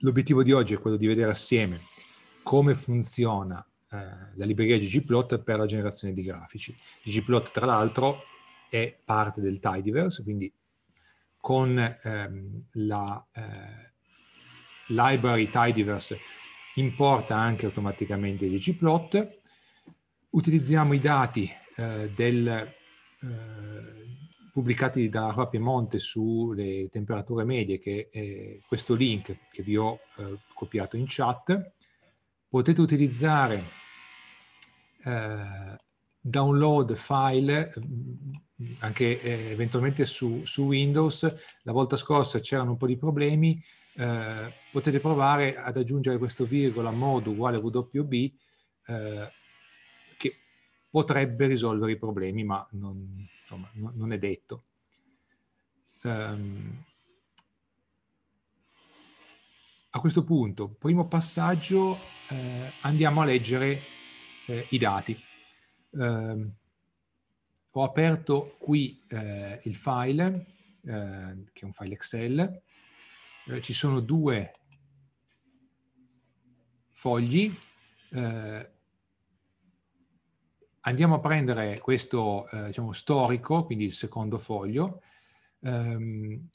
l'obiettivo di oggi è quello di vedere assieme come funziona eh, la libreria ggplot per la generazione di grafici. ggplot, tra l'altro, è parte del tidyverse, quindi con ehm, la eh, library tidyverse importa anche automaticamente ggplot. Utilizziamo i dati eh, del eh, pubblicati da Acqua Piemonte sulle temperature medie, che è questo link che vi ho eh, copiato in chat. Potete utilizzare eh, download file mm, anche eh, eventualmente su, su, Windows. La volta scorsa c'erano un po' di problemi. Eh, potete provare ad aggiungere questo virgola mod uguale WB eh, che potrebbe risolvere i problemi, ma non, insomma, no, non è detto. Um, a questo punto, primo passaggio, eh, andiamo a leggere eh, i dati. Um, ho aperto qui eh, il file, eh, che è un file Excel. Eh, ci sono due fogli. Eh, andiamo a prendere questo eh, diciamo, storico, quindi il secondo foglio, ehm,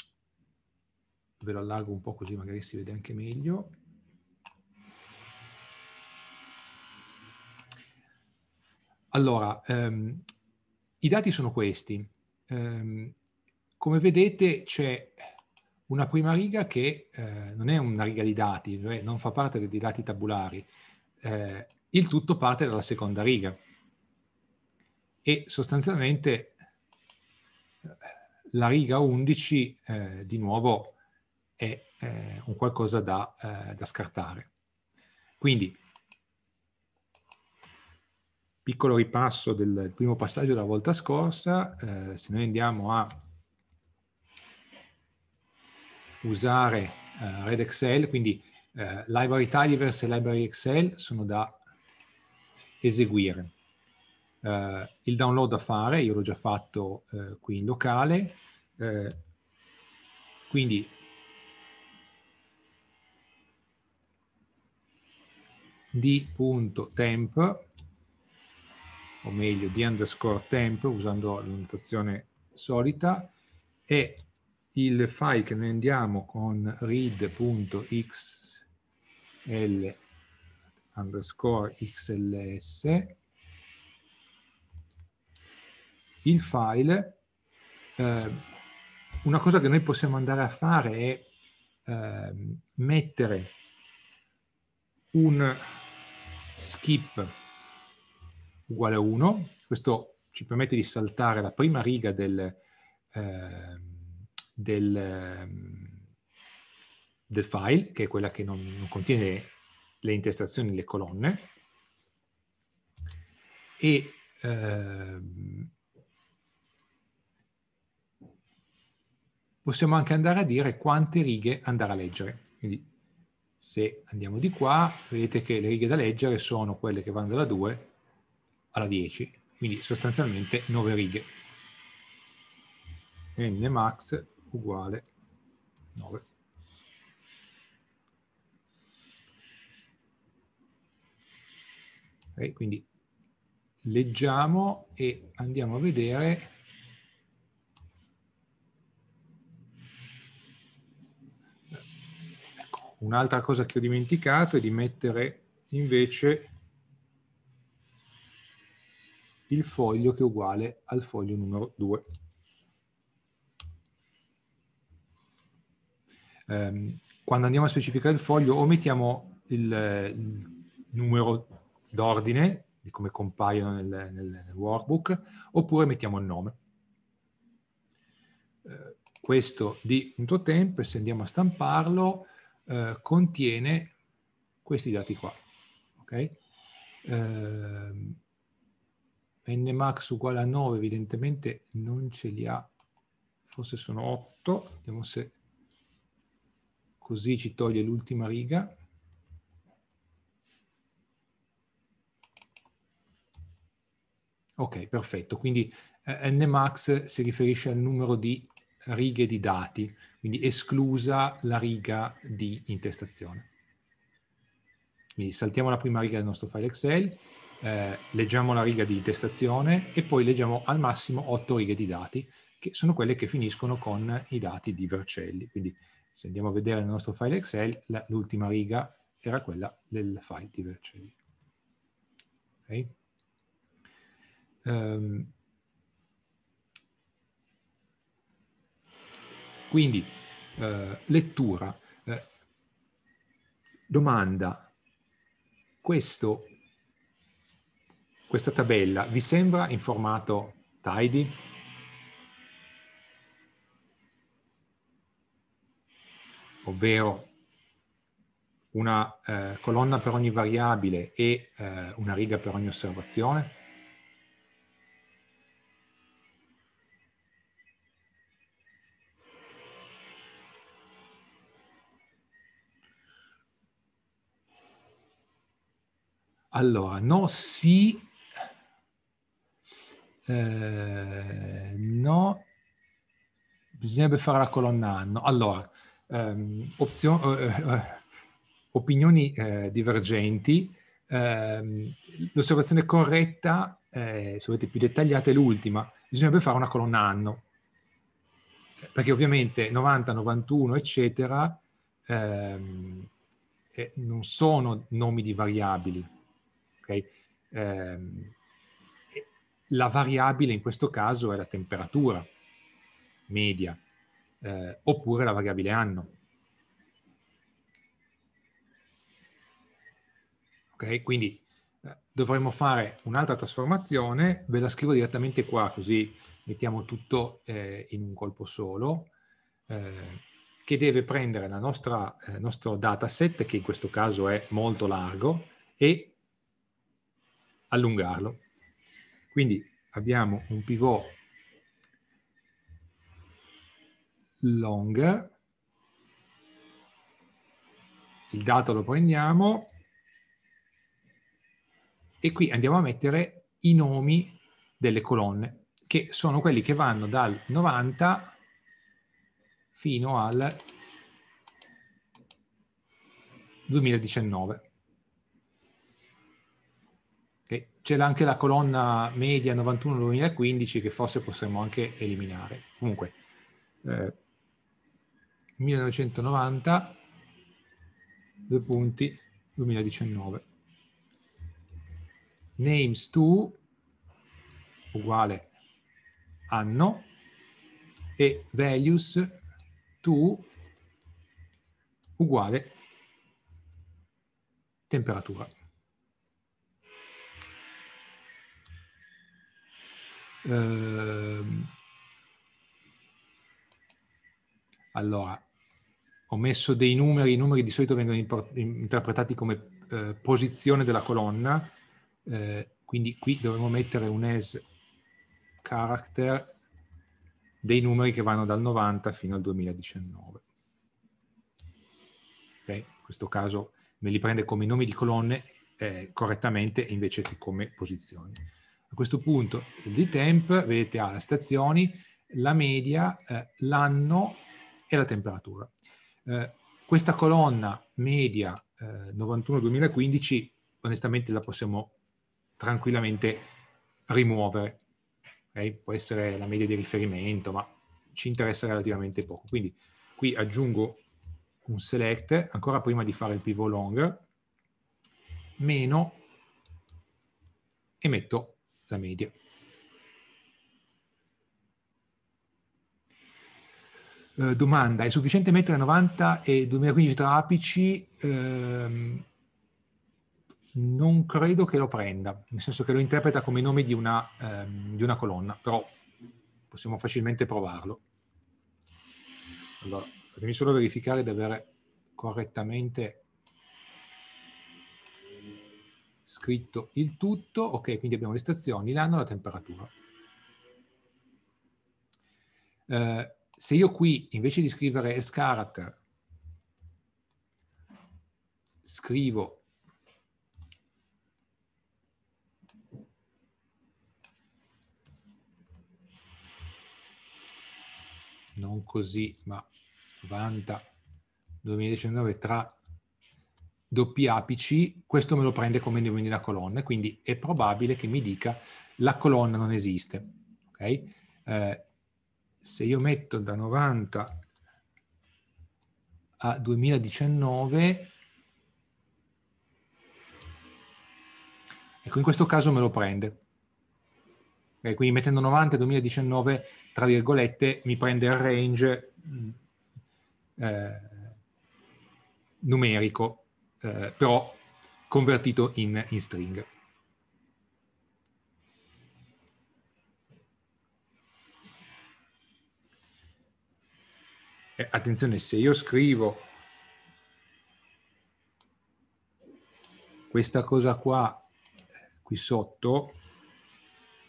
ve lo allargo un po' così magari si vede anche meglio. Allora, ehm, i dati sono questi. Ehm, come vedete c'è una prima riga che eh, non è una riga di dati, cioè non fa parte dei dati tabulari. Eh, il tutto parte dalla seconda riga e sostanzialmente eh, la riga 11 eh, di nuovo è eh, un qualcosa da, eh, da, scartare. Quindi, piccolo ripasso del primo passaggio della volta scorsa, eh, se noi andiamo a usare eh, Red Excel, quindi Library Tidyverse e Library Excel sono da eseguire eh, il download da fare, io l'ho già fatto eh, qui in locale, eh, quindi di.temp o meglio di underscore temp usando la notazione solita e il file che noi andiamo con read.xl underscore xls il file, eh, una cosa che noi possiamo andare a fare è eh, mettere un skip uguale a 1, questo ci permette di saltare la prima riga del, eh, del, ehm, del file, che è quella che non, non contiene le intestazioni, le colonne, e eh, possiamo anche andare a dire quante righe andare a leggere. Quindi se andiamo di qua, vedete che le righe da leggere sono quelle che vanno dalla 2 alla 10, quindi sostanzialmente 9 righe. n max uguale 9. Okay, quindi leggiamo e andiamo a vedere Un'altra cosa che ho dimenticato è di mettere invece il foglio che è uguale al foglio numero 2. Ehm, quando andiamo a specificare il foglio o mettiamo il numero d'ordine, di come compaiono nel, nel, nel, workbook, oppure mettiamo il nome. Eh, questo di punto tempo, se andiamo a stamparlo, eh, contiene questi dati qua. Okay? Eh, nmax uguale a 9 evidentemente non ce li ha, forse sono 8, vediamo se così ci toglie l'ultima riga. Ok, perfetto, quindi eh, nmax si riferisce al numero di righe di dati, quindi esclusa la riga di intestazione. Quindi saltiamo la prima riga del nostro file Excel, eh, leggiamo la riga di intestazione e poi leggiamo al massimo otto righe di dati, che sono quelle che finiscono con i dati di Vercelli. Quindi se andiamo a vedere nel nostro file Excel, l'ultima riga era quella del file di Vercelli. Ok? Um, Quindi eh, lettura, eh, domanda, Questo, questa tabella vi sembra in formato tidy? Ovvero una eh, colonna per ogni variabile e eh, una riga per ogni osservazione? Allora, no, sì, eh, no, bisognerebbe fare la colonna anno. Allora, ehm, opzio- eh, eh opinioni eh, divergenti, ehm, l'osservazione corretta, eh, se volete più dettagliata, è l'ultima, bisognerebbe fare una colonna anno, perché ovviamente 90, 91, eccetera, ehm, eh, non sono nomi di variabili Okay? Ehm, la variabile in questo caso è la temperatura media eh, oppure la variabile anno. Okay? Quindi eh, dovremmo fare un'altra trasformazione, ve la scrivo direttamente qua così mettiamo tutto eh, in un colpo solo, eh, che deve prendere il eh, nostro dataset, che in questo caso è molto largo, e allungarlo. Quindi abbiamo un pivot long, il dato lo prendiamo e qui andiamo a mettere i nomi delle colonne, che sono quelli che vanno dal 90 fino al 2019. c'era anche la colonna media 91-2015 che forse potremmo anche eliminare. Comunque, eh, 1990, due punti, 2019. Names to uguale anno e values to uguale temperatura. Eh, allora, ho messo dei numeri, i numeri di solito vengono interpretati come eh, posizione della colonna, eh, quindi qui dovremmo mettere un as character dei numeri che vanno dal 90 fino al 2019. Okay? In questo caso me li prende come nomi di colonne eh, correttamente invece che come posizioni. A questo punto il DTEMP, vedete, ha le stazioni, la media, eh, l'anno e la temperatura. Eh, questa colonna media eh, 91-2015 onestamente la possiamo tranquillamente rimuovere. Okay? Può essere la media di riferimento, ma ci interessa relativamente poco. Quindi qui aggiungo un select, ancora prima di fare il pivot long, meno e metto la media. Eh, domanda, è sufficiente mettere 90 e 2015 tra apici? Ehm, non credo che lo prenda, nel senso che lo interpreta come nome di una, ehm, di una colonna, però possiamo facilmente provarlo. Allora, fatemi solo verificare di avere correttamente scritto il tutto, ok, quindi abbiamo le stazioni, l'anno e la temperatura. Eh, se io qui, invece di scrivere as character, scrivo non così, ma 90 2019 tra doppi apici, questo me lo prende come nome di colonna, quindi è probabile che mi dica la colonna non esiste. Okay? Eh, se io metto da 90 a 2019, ecco in questo caso me lo prende. Okay, quindi mettendo 90 a 2019, tra virgolette, mi prende il range mm, eh, numerico eh, però convertito in, in string. Eh, attenzione, se io scrivo questa cosa qua, eh, qui sotto,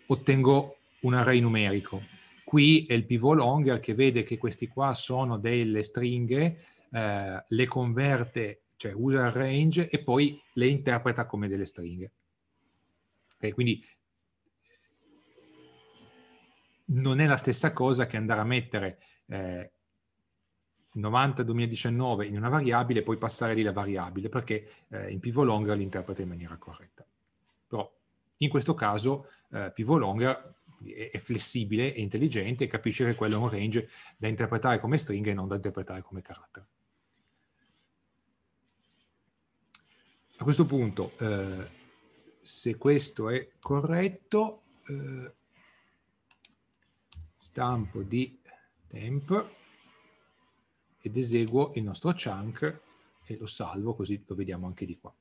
ottengo un array numerico. Qui è il pivot longer che vede che questi qua sono delle stringhe, eh, le converte cioè usa il range e poi le interpreta come delle stringhe. Okay, quindi non è la stessa cosa che andare a mettere eh, 90-2019 in una variabile e poi passare lì la variabile, perché eh, in pivolonger l'interpreta in maniera corretta. Però in questo caso eh, pivolonger è, flessibile, è intelligente e capisce che quello è un range da interpretare come stringa e non da interpretare come carattere. A questo punto, eh, se questo è corretto, eh, stampo di temp ed eseguo il nostro chunk e lo salvo così lo vediamo anche di qua.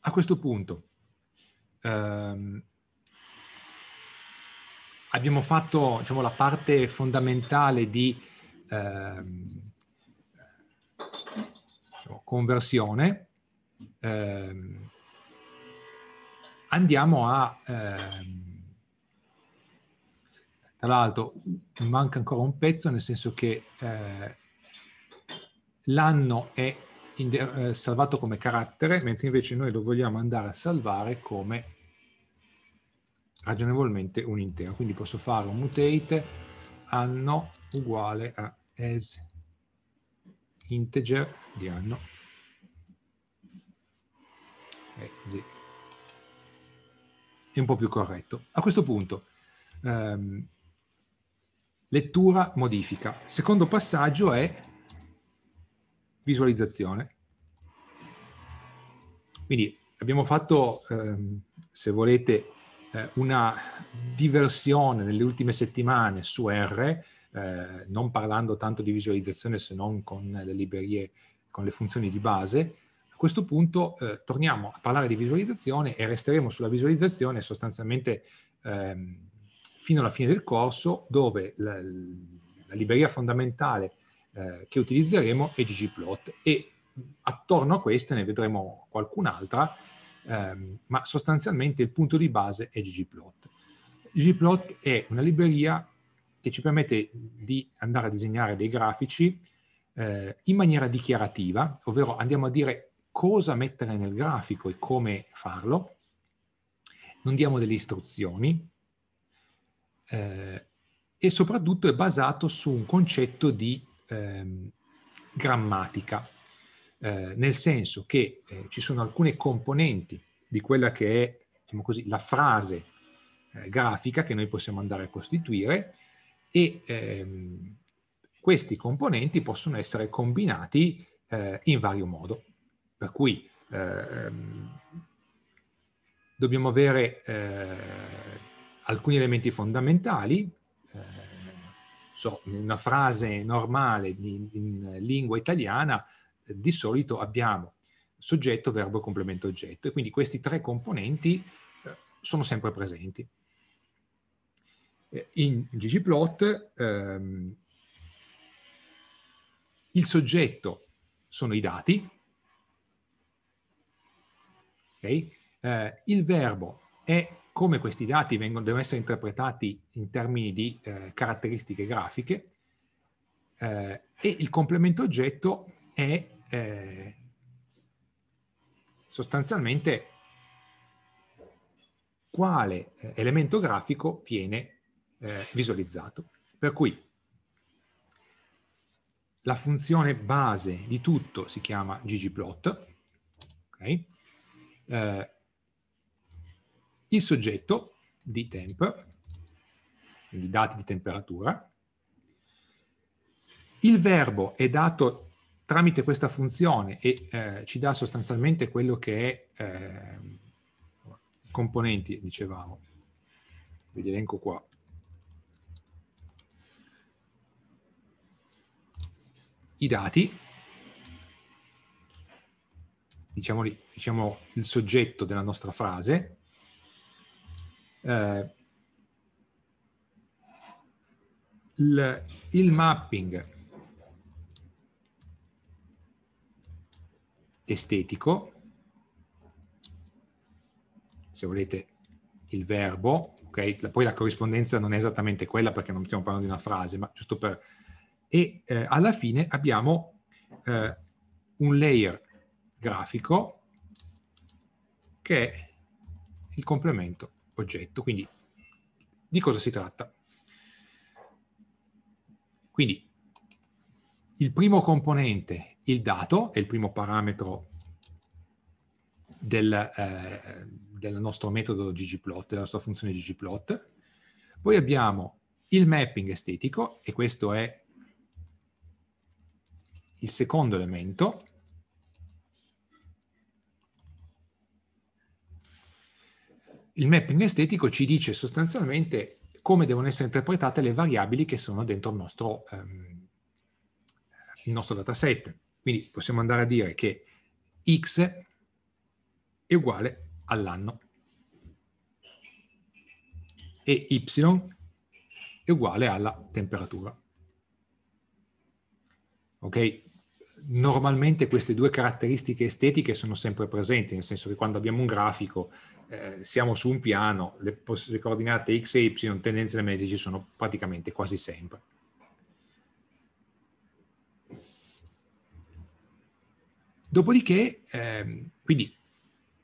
A questo punto, ehm, abbiamo fatto diciamo, la parte fondamentale di eh, conversione, eh, andiamo a... Eh, tra l'altro manca ancora un pezzo, nel senso che eh, l'anno è eh, salvato come carattere, mentre invece noi lo vogliamo andare a salvare come ragionevolmente un intero. Quindi posso fare un mutate anno uguale a as integer di anno. È così. È un po' più corretto. A questo punto, ehm, lettura, modifica. Secondo passaggio è visualizzazione. Quindi abbiamo fatto, ehm, se volete, eh, una diversione nelle ultime settimane su R, eh, non parlando tanto di visualizzazione se non con le librerie, con le funzioni di base, a questo punto eh, torniamo a parlare di visualizzazione e resteremo sulla visualizzazione sostanzialmente ehm, fino alla fine del corso dove la, la libreria fondamentale eh, che utilizzeremo è ggplot e mm, attorno a queste ne vedremo qualcun'altra ehm, ma sostanzialmente il punto di base è ggplot. ggplot è una libreria che ci permette di andare a disegnare dei grafici eh, in maniera dichiarativa, ovvero andiamo a dire cosa mettere nel grafico e come farlo, non diamo delle istruzioni eh, e soprattutto è basato su un concetto di ehm, grammatica eh, nel senso che eh, ci sono alcune componenti di quella che è diciamo così, la frase eh, grafica che noi possiamo andare a costituire e ehm, questi componenti possono essere combinati eh, in vario modo. Per cui ehm, dobbiamo avere eh, alcuni elementi fondamentali, eh, so, una frase normale di, in lingua italiana di solito abbiamo soggetto, verbo, complemento, oggetto e quindi questi tre componenti eh, sono sempre presenti. Eh, in ggplot ehm, il soggetto sono i dati, okay? eh, il verbo è come questi dati vengono, devono essere interpretati in termini di eh, caratteristiche grafiche eh, e il complemento oggetto è eh, sostanzialmente quale eh, elemento grafico viene eh, visualizzato. Per cui la funzione base di tutto si chiama ggplot, okay? eh, il soggetto di temp, quindi dati di temperatura, il verbo è dato tramite questa funzione e eh, ci dà sostanzialmente quello che è eh, componenti, dicevamo. Ve li elenco qua. I dati, diciamo, diciamo il soggetto della nostra frase, eh, il, il mapping estetico, se volete il verbo, okay? poi la corrispondenza non è esattamente quella perché non stiamo parlando di una frase, ma giusto per... E eh, alla fine abbiamo eh, un layer grafico che è il complemento oggetto, quindi di cosa si tratta? Quindi il primo componente, il dato, è il primo parametro del, eh, del nostro metodo ggplot, della nostra funzione ggplot. Poi abbiamo il mapping estetico, e questo è il secondo elemento, il mapping estetico ci dice sostanzialmente come devono essere interpretate le variabili che sono dentro il nostro, um, il nostro dataset. Quindi possiamo andare a dire che x è uguale all'anno e y è uguale alla temperatura. Ok? Normalmente queste due caratteristiche estetiche sono sempre presenti, nel senso che quando abbiamo un grafico eh, siamo su un piano, le, le coordinate x e y tendenzialmente ci sono praticamente quasi sempre. Dopodiché, ehm, quindi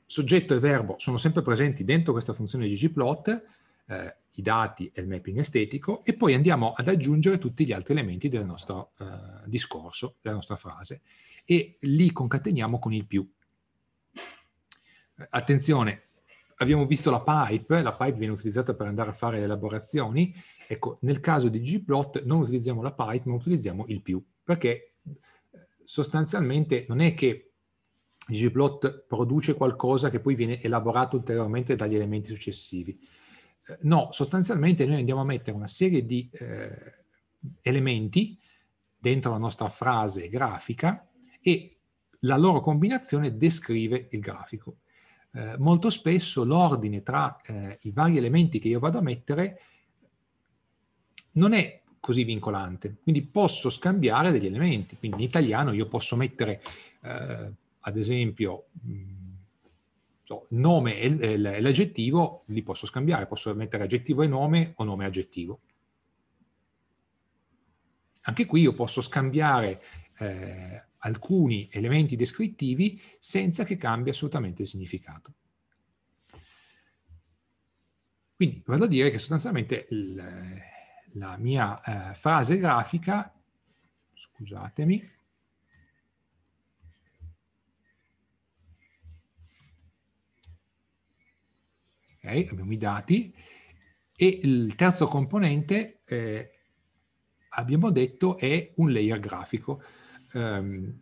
soggetto e verbo sono sempre presenti dentro questa funzione ggplot, eh, i dati e il mapping estetico, e poi andiamo ad aggiungere tutti gli altri elementi del nostro eh, discorso, della nostra frase, e li concateniamo con il più. Eh, attenzione, abbiamo visto la pipe, la pipe viene utilizzata per andare a fare le elaborazioni, ecco, nel caso di gplot non utilizziamo la pipe, ma utilizziamo il più, perché sostanzialmente non è che ggplot produce qualcosa che poi viene elaborato ulteriormente dagli elementi successivi. Eh, no, sostanzialmente noi andiamo a mettere una serie di eh, elementi dentro la nostra frase grafica e la loro combinazione descrive il grafico. Eh, molto spesso l'ordine tra eh, i vari elementi che io vado a mettere non è così vincolante. Quindi posso scambiare degli elementi. Quindi in italiano io posso mettere, eh, ad esempio, il mm, nome e l'aggettivo, li posso scambiare. Posso mettere aggettivo e nome o nome e aggettivo. Anche qui io posso scambiare eh, alcuni elementi descrittivi senza che cambi assolutamente il significato. Quindi vado a dire che sostanzialmente il, la mia eh, frase grafica, scusatemi, ok, abbiamo i dati, e il terzo componente, eh, abbiamo detto, è un layer grafico. Um,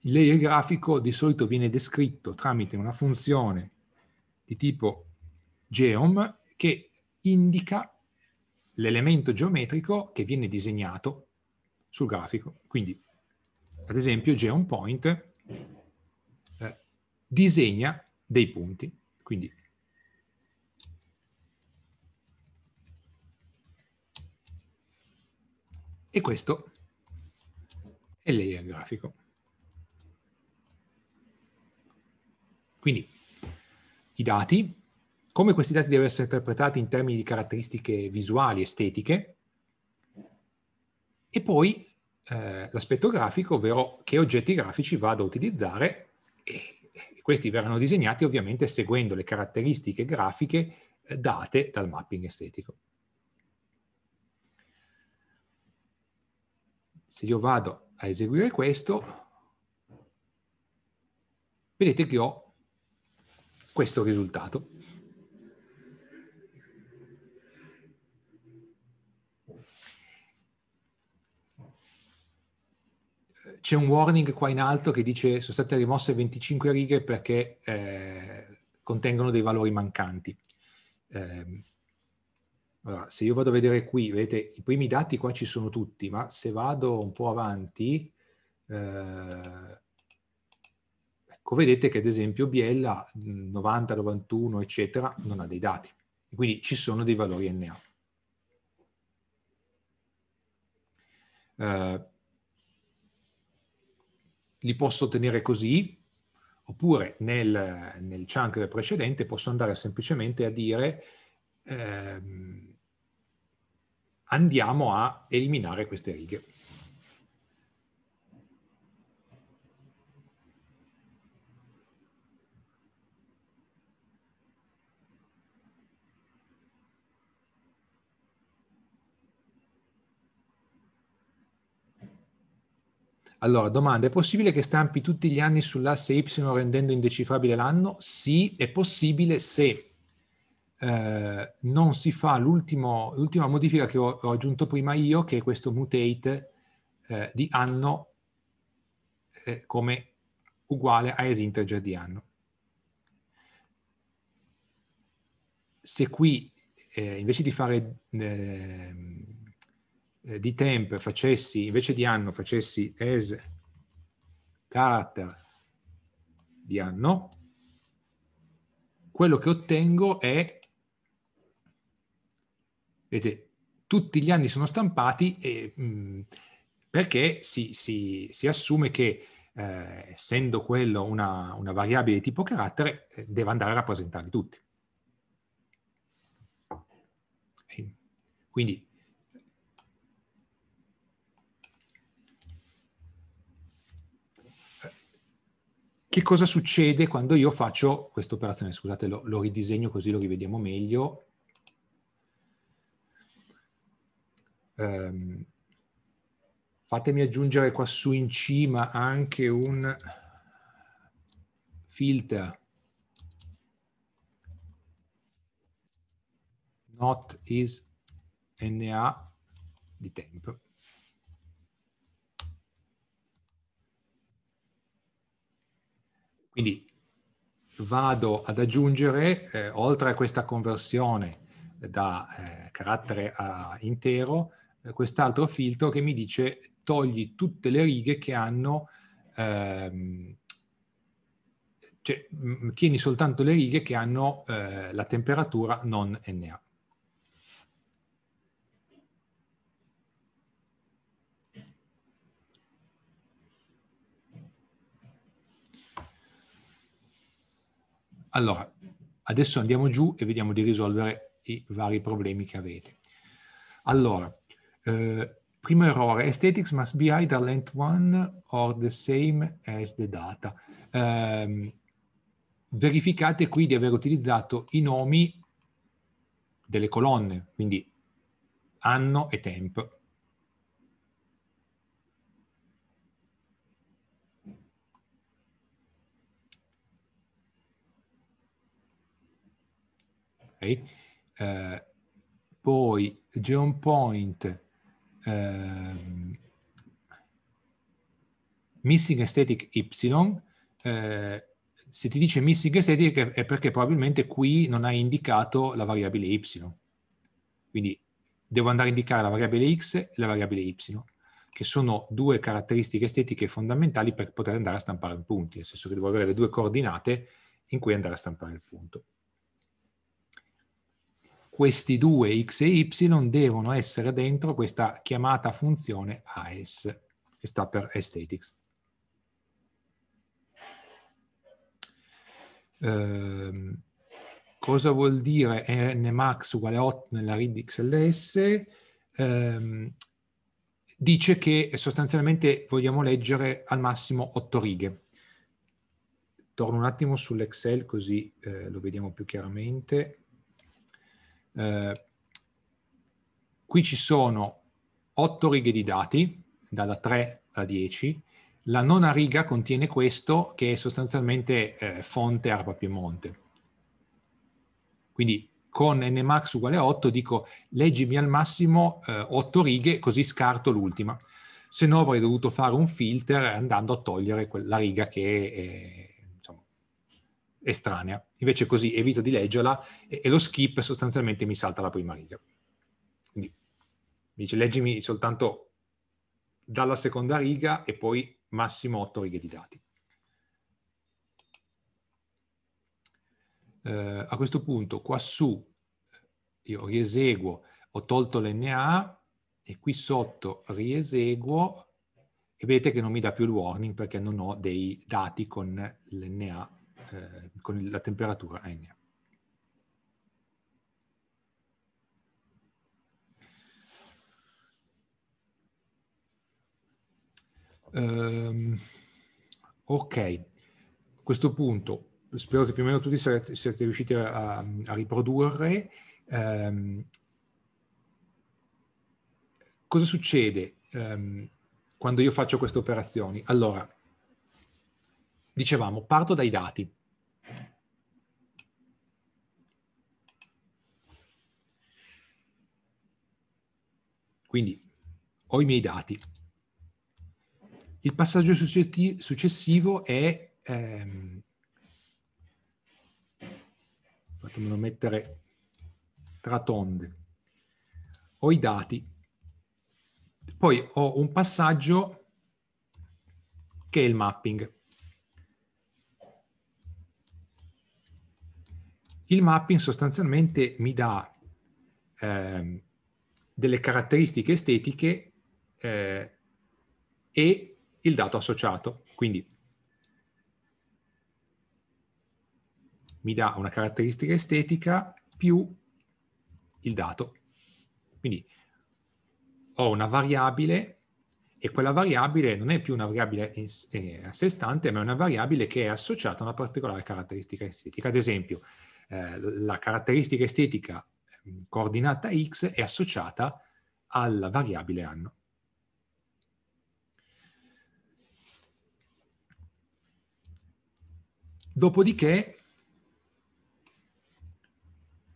il layer grafico di solito viene descritto tramite una funzione di tipo geom che indica l'elemento geometrico che viene disegnato sul grafico. Quindi, ad esempio, GeonPoint eh, disegna dei punti. Quindi, e questo è il layer grafico. Quindi, i dati come questi dati devono essere interpretati in termini di caratteristiche visuali, estetiche, e poi eh, l'aspetto grafico, ovvero che oggetti grafici vado a utilizzare e questi verranno disegnati ovviamente seguendo le caratteristiche grafiche eh, date dal mapping estetico. Se io vado a eseguire questo, vedete che ho questo risultato. c'è un warning qua in alto che dice sono state rimosse 25 righe perché eh, contengono dei valori mancanti. Eh, allora, se io vado a vedere qui, vedete, i primi dati qua ci sono tutti, ma se vado un po' avanti, eh, ecco, vedete che ad esempio Biella 90, 91, eccetera, non ha dei dati. Quindi ci sono dei valori NA. Eh, li posso tenere così, oppure nel, nel chunk precedente posso andare semplicemente a dire ehm, andiamo a eliminare queste righe. Allora, domanda, è possibile che stampi tutti gli anni sull'asse Y rendendo indecifrabile l'anno? Sì, è possibile se eh, non si fa l'ultima modifica che ho, ho, aggiunto prima io, che è questo mutate eh, di anno eh, come uguale a esinteger di anno. Se qui eh, invece di fare ehm, eh, di temp facessi, invece di anno, facessi as character di anno, quello che ottengo è, vedete, tutti gli anni sono stampati e, mh, mm, perché si, si, si, assume che eh, essendo quello una, una, variabile di tipo carattere, eh, deve andare a rappresentarli tutti. Quindi che cosa succede quando io faccio questa operazione? Scusate, lo, lo ridisegno così lo rivediamo meglio. Um, fatemi aggiungere qua su in cima anche un filter not is na di tempo. Quindi vado ad aggiungere, eh, oltre a questa conversione da eh, carattere a intero, eh, quest'altro filtro che mi dice togli tutte le righe che hanno, ehm, cioè, tieni soltanto le righe che hanno eh, la temperatura non NA. Allora, adesso andiamo giù e vediamo di risolvere i vari problemi che avete. Allora, eh, primo errore, aesthetics must be either length 1 or the same as the data. Um, verificate qui di aver utilizzato i nomi delle colonne, quindi anno e tempo, Eh, poi John Point, eh, Missing Aesthetic Y, eh, se ti dice Missing Aesthetic è perché probabilmente qui non hai indicato la variabile Y. Quindi devo andare a indicare la variabile X e la variabile Y, che sono due caratteristiche estetiche fondamentali per poter andare a stampare un punto, nel senso che devo avere le due coordinate in cui andare a stampare il punto questi due x e y devono essere dentro questa chiamata funzione AS, che sta per aesthetics. Eh, cosa vuol dire nmax uguale 8 nella read XLS? Eh, dice che sostanzialmente vogliamo leggere al massimo 8 righe. Torno un attimo sull'Excel così eh, lo vediamo più chiaramente. Eh, qui ci sono otto righe di dati, dalla 3 alla 10. La nona riga contiene questo, che è sostanzialmente eh, fonte Arpa Piemonte. Quindi con nmax uguale a 8 dico leggimi al massimo eh, 8 righe, così scarto l'ultima. Se no avrei dovuto fare un filter andando a togliere la riga che è eh, estranea. Invece così evito di leggerla e, e lo skip sostanzialmente mi salta la prima riga. Quindi mi dice leggimi soltanto dalla seconda riga e poi massimo otto righe di dati. Eh, a questo punto qua su eh, io rieseguo, ho tolto l'NA e qui sotto rieseguo e vedete che non mi dà più il warning perché non ho dei dati con l'NA eh, con la temperatura N. Um, ehm, ok, a questo punto spero che più o meno tutti siate, siete riusciti a, a riprodurre. Um, cosa succede um, quando io faccio queste operazioni? Allora, dicevamo, parto dai dati. Quindi ho i miei dati. Il passaggio successivo è... Ehm, fatemelo mettere tra tonde. Ho i dati. Poi ho un passaggio che è il mapping. Il mapping sostanzialmente mi dà ehm, delle caratteristiche estetiche eh, e il dato associato. Quindi mi dà una caratteristica estetica più il dato. Quindi ho una variabile e quella variabile non è più una variabile eh, a sé stante, ma è una variabile che è associata a una particolare caratteristica estetica. Ad esempio, eh, la caratteristica estetica coordinata x è associata alla variabile anno. Dopodiché,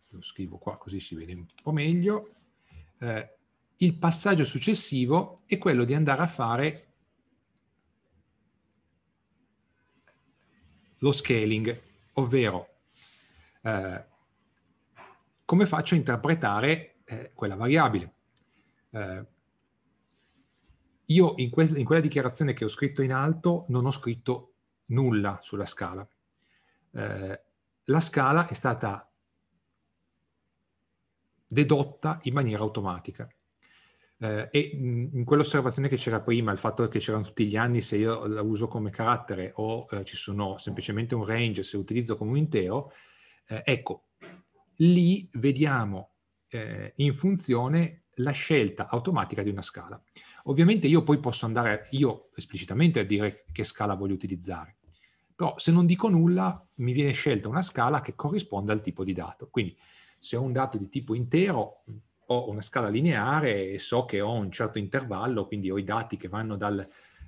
lo scrivo qua così si vede un po' meglio, eh, il passaggio successivo è quello di andare a fare lo scaling, ovvero eh, come faccio a interpretare eh, quella variabile? Eh, io in, que in, quella dichiarazione che ho scritto in alto non ho scritto nulla sulla scala. Eh, la scala è stata dedotta in maniera automatica. Eh, e in quell'osservazione che c'era prima, il fatto che c'erano tutti gli anni, se io la uso come carattere o eh, ci sono semplicemente un range, se utilizzo come un intero, eh, ecco, lì vediamo eh, in funzione la scelta automatica di una scala. Ovviamente io poi posso andare io esplicitamente a dire che scala voglio utilizzare, però se non dico nulla mi viene scelta una scala che corrisponde al tipo di dato. Quindi se ho un dato di tipo intero ho una scala lineare e so che ho un certo intervallo, quindi ho i dati che vanno dal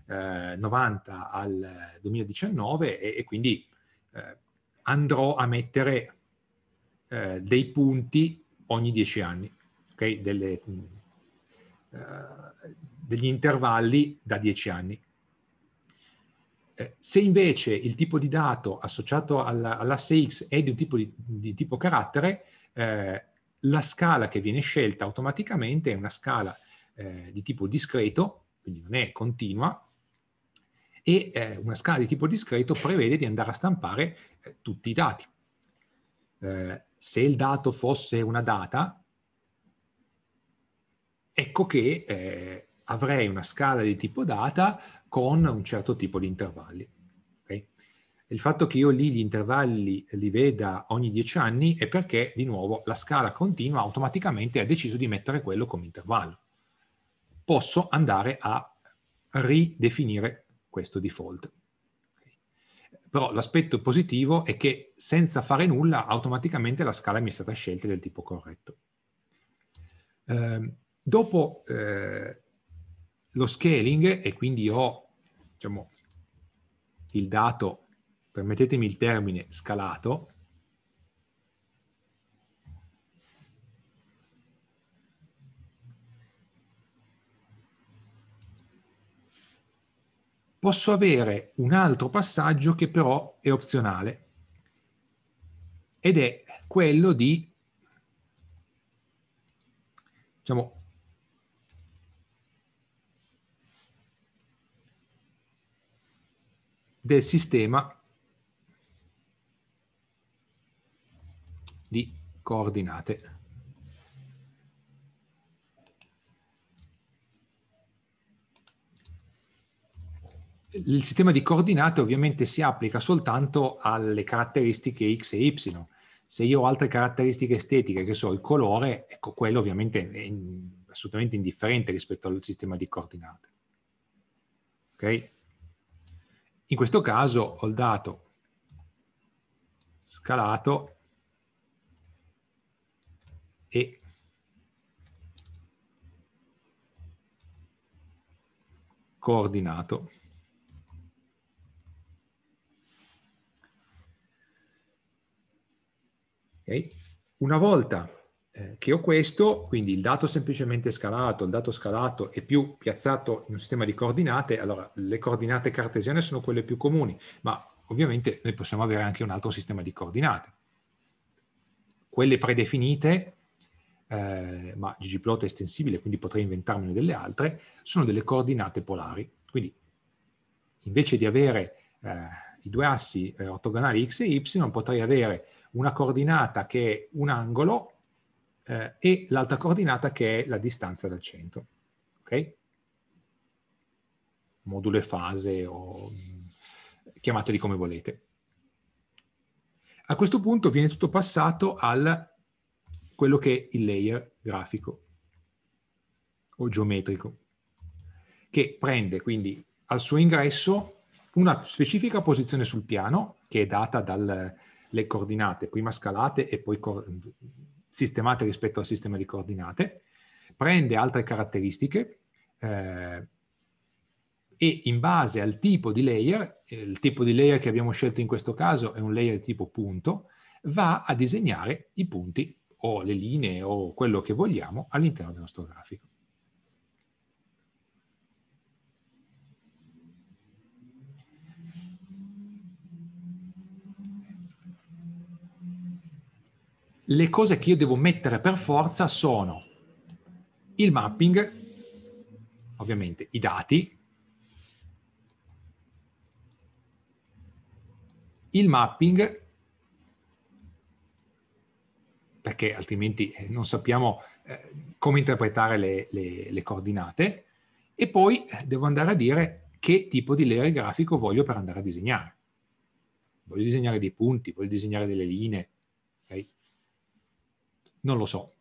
eh, 90 al 2019 eh, e, e quindi eh, andrò a mettere eh, dei punti ogni 10 anni, okay? Delle, eh, degli intervalli da 10 anni. Eh, se invece il tipo di dato associato alla, all'asse X è di un tipo, di, di tipo carattere, eh, la scala che viene scelta automaticamente è una scala eh, di tipo discreto, quindi non è continua, e eh, una scala di tipo discreto prevede di andare a stampare eh, tutti i dati. Eh, se il dato fosse una data, ecco che eh, avrei una scala di tipo data con un certo tipo di intervalli. Okay? Il fatto che io lì gli intervalli li veda ogni dieci anni è perché, di nuovo, la scala continua automaticamente ha deciso di mettere quello come intervallo. Posso andare a ridefinire questo default. Però l'aspetto positivo è che senza fare nulla automaticamente la scala mi è stata scelta del tipo corretto. Eh, dopo eh, lo scaling, e quindi ho diciamo, il dato, permettetemi il termine, scalato, posso avere un altro passaggio che però è opzionale ed è quello di diciamo, del sistema di coordinate. il sistema di coordinate ovviamente si applica soltanto alle caratteristiche x e y. Se io ho altre caratteristiche estetiche, che so, il colore, ecco, quello ovviamente è assolutamente indifferente rispetto al sistema di coordinate. Okay? In questo caso ho il dato scalato e coordinato. Okay? Una volta eh, che ho questo, quindi il dato semplicemente scalato, il dato scalato e più piazzato in un sistema di coordinate, allora le coordinate cartesiane sono quelle più comuni, ma ovviamente noi possiamo avere anche un altro sistema di coordinate. Quelle predefinite, eh, ma ggplot è estensibile, quindi potrei inventarmene delle altre, sono delle coordinate polari. Quindi invece di avere eh, i due assi eh, ortogonali x e y, potrei avere una coordinata che è un angolo eh, e l'altra coordinata che è la distanza dal centro. Okay? Module fase o mm, chiamateli come volete. A questo punto viene tutto passato al quello che è il layer grafico o geometrico, che prende quindi al suo ingresso una specifica posizione sul piano che è data dal, le coordinate prima scalate e poi sistemate rispetto al sistema di coordinate, prende altre caratteristiche eh, e in base al tipo di layer, il tipo di layer che abbiamo scelto in questo caso è un layer tipo punto, va a disegnare i punti o le linee o quello che vogliamo all'interno del nostro grafico. le cose che io devo mettere per forza sono il mapping, ovviamente i dati, il mapping, perché altrimenti non sappiamo eh, come interpretare le, le, le coordinate, e poi eh, devo andare a dire che tipo di layer grafico voglio per andare a disegnare. Voglio disegnare dei punti, voglio disegnare delle linee, okay? Non lo so.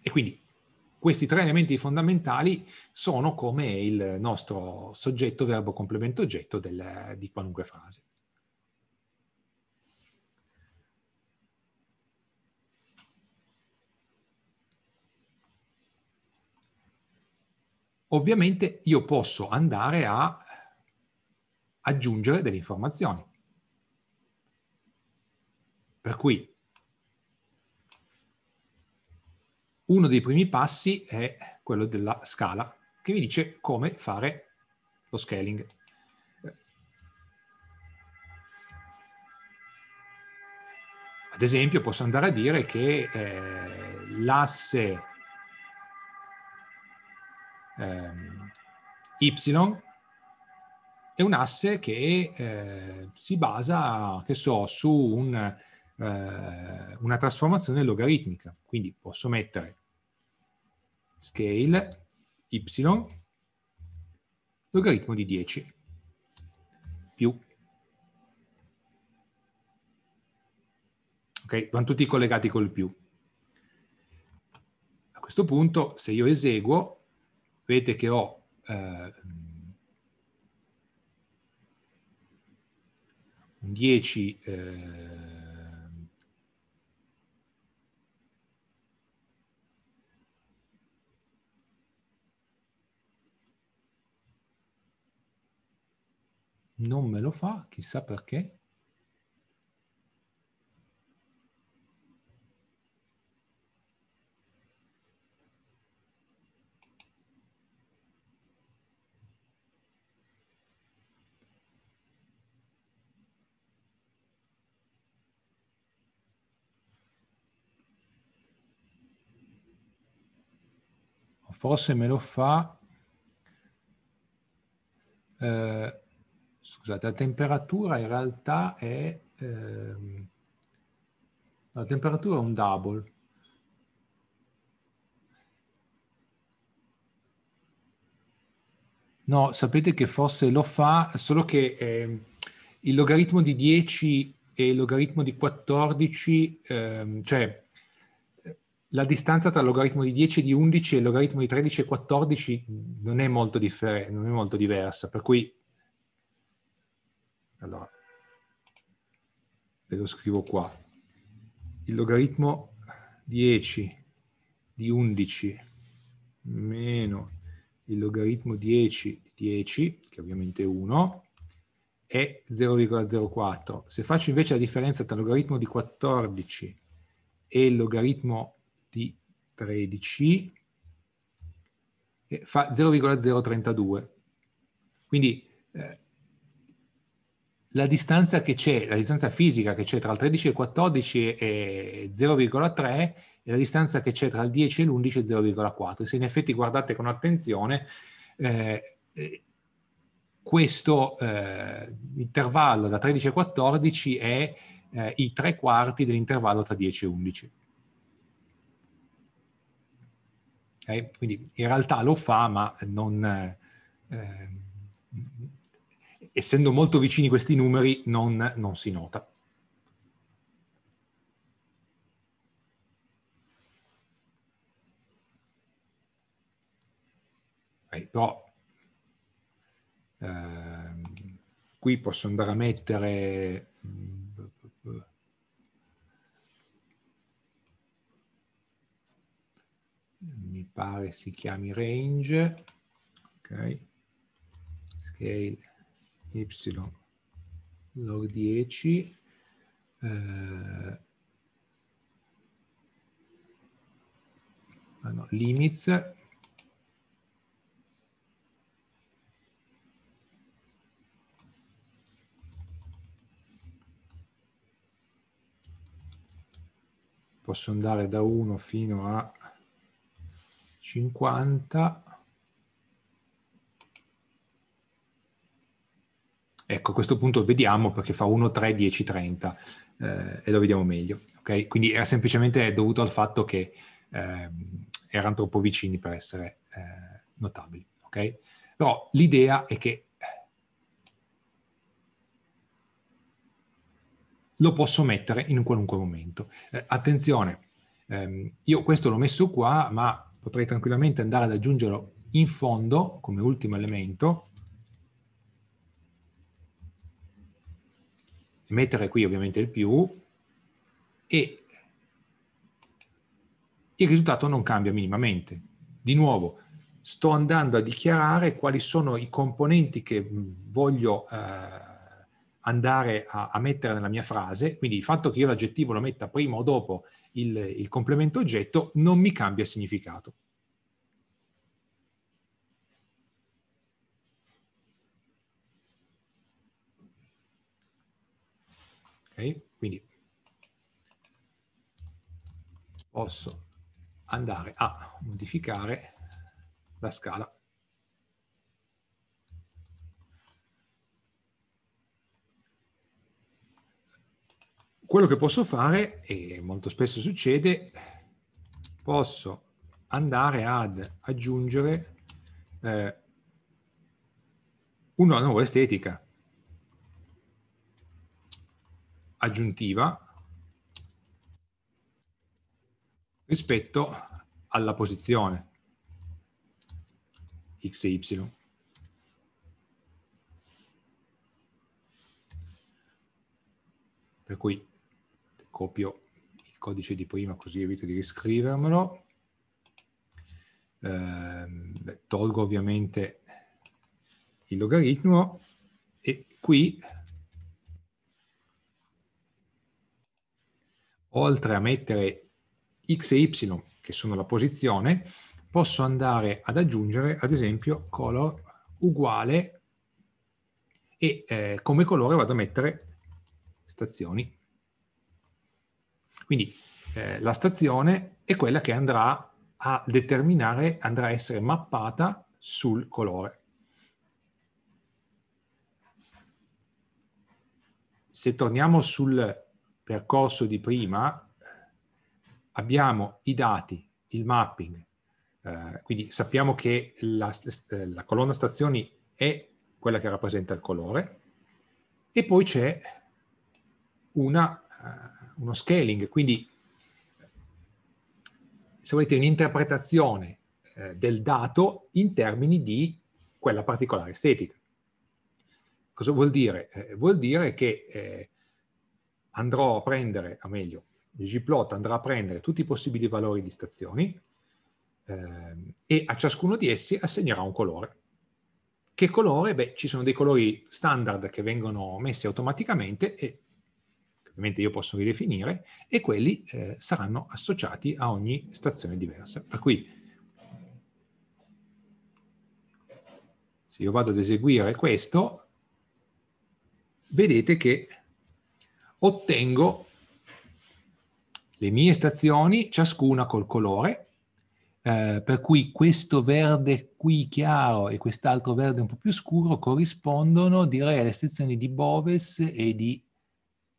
E quindi questi tre elementi fondamentali sono come il nostro soggetto, verbo, complemento, oggetto del, di qualunque frase. Ovviamente io posso andare a aggiungere delle informazioni. Per cui uno dei primi passi è quello della scala che mi dice come fare lo scaling. Ad esempio posso andare a dire che eh, l'asse eh, y è un asse che eh, si basa, che so, su un eh, una trasformazione logaritmica. Quindi posso mettere scale y logaritmo di 10 più. Ok, vanno tutti collegati col più. A questo punto, se io eseguo, vedete che ho eh, 10 eh, non me lo fa, chissà perché. Forse me lo fa eh, scusate, la temperatura in realtà è... Ehm, la temperatura è un double. No, sapete che forse lo fa, solo che eh, il logaritmo di 10 e il logaritmo di 14, ehm, cioè la distanza tra il logaritmo di 10 e di 11 e il logaritmo di 13 e 14 non è molto, differ- non è molto diversa, per cui allora, ve lo scrivo qua. Il logaritmo 10 di 11 meno il logaritmo 10 di 10, che ovviamente è 1, è 0,04. Se faccio invece la differenza tra il logaritmo di 14 e il logaritmo di 13, eh, fa 0,032. Quindi eh, la distanza che c'è, la distanza fisica che c'è tra il 13 e il 14 è 0,3 e la distanza che c'è tra il 10 e l'11 è 0,4. Se in effetti guardate con attenzione, eh, eh questo eh, intervallo da 13 a 14 è eh, i tre quarti dell'intervallo tra 10 e 11. Okay? Quindi in realtà lo fa, ma non, eh, essendo molto vicini questi numeri non, non si nota. Okay, però ehm, qui posso andare a mettere mi pare si chiami range ok scale y log 10 eh, ah no, limits posso andare da 1 fino a 50 Ecco, a questo punto vediamo perché fa 1, 3, 10, 30 eh, e lo vediamo meglio. Okay? Quindi era semplicemente dovuto al fatto che eh, erano troppo vicini per essere eh, notabili. Okay? Però l'idea è che eh, lo posso mettere in qualunque momento. Eh, attenzione, ehm, io questo l'ho messo qua, ma potrei tranquillamente andare ad aggiungerlo in fondo come ultimo elemento mettere qui ovviamente il più e il risultato non cambia minimamente. Di nuovo, sto andando a dichiarare quali sono i componenti che voglio eh, andare a, a, mettere nella mia frase, quindi il fatto che io l'aggettivo lo metta prima o dopo il, il complemento oggetto non mi cambia significato. Okay? Quindi posso andare a modificare la scala. Quello che posso fare, e molto spesso succede, posso andare ad aggiungere eh, una nuova estetica. aggiuntiva rispetto alla posizione x e y. Per cui copio il codice di prima così evito di riscrivermelo. Eh, beh, tolgo ovviamente il logaritmo e qui oltre a mettere x e y, che sono la posizione, posso andare ad aggiungere, ad esempio, color uguale e eh, come colore vado a mettere stazioni. Quindi eh, la stazione è quella che andrà a determinare, andrà a essere mappata sul colore. Se torniamo sul percorso di prima abbiamo i dati, il mapping, eh, quindi sappiamo che la, eh, la colonna stazioni è quella che rappresenta il colore e poi c'è uh, uno scaling, quindi se volete un'interpretazione eh, del dato in termini di quella particolare estetica. Cosa vuol dire? Eh, vuol dire che eh, andrò a prendere, o meglio, gplot andrà a prendere tutti i possibili valori di stazioni ehm, e a ciascuno di essi assegnerà un colore. Che colore? Beh, ci sono dei colori standard che vengono messi automaticamente e ovviamente io posso ridefinire, e quelli eh, saranno associati a ogni stazione diversa. Per cui se io vado ad eseguire questo, vedete che ottengo le mie stazioni, ciascuna col colore, eh, per cui questo verde qui chiaro e quest'altro verde un po' più scuro corrispondono, direi, alle stazioni di Boves e di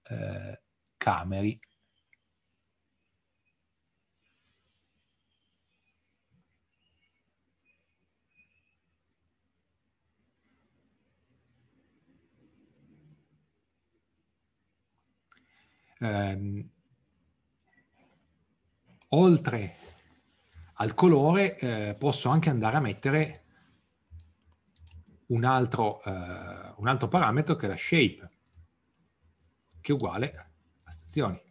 eh, Cameri. Ehm, oltre al colore eh, posso anche andare a mettere un altro, eh, un altro parametro che è la shape, che è uguale a stazioni.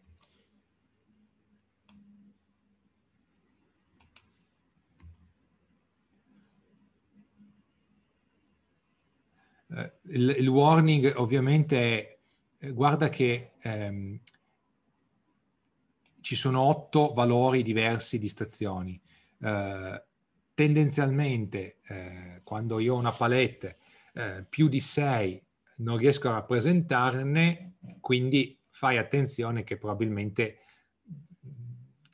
Eh, il, warning ovviamente è eh, guarda che ehm, ci sono otto valori diversi di stazioni. Eh, tendenzialmente, eh, quando io ho una palette eh, più di sei, non riesco a rappresentarne, quindi fai attenzione che probabilmente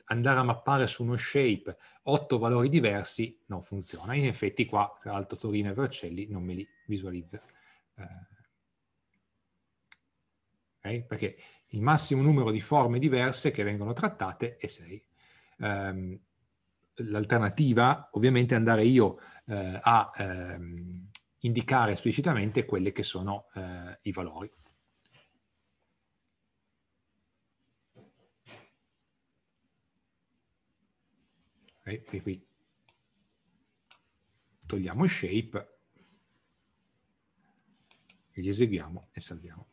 andare a mappare su uno shape otto valori diversi non funziona. In effetti qua, tra l'altro, Torino e Vercelli non me li visualizza. Eh, okay? Perché il massimo numero di forme diverse che vengono trattate è 6. Um, l'alternativa ovviamente è andare io eh, a ehm, indicare esplicitamente quelli che sono eh, i valori. Okay, qui, qui. Togliamo shape, li eseguiamo e salviamo.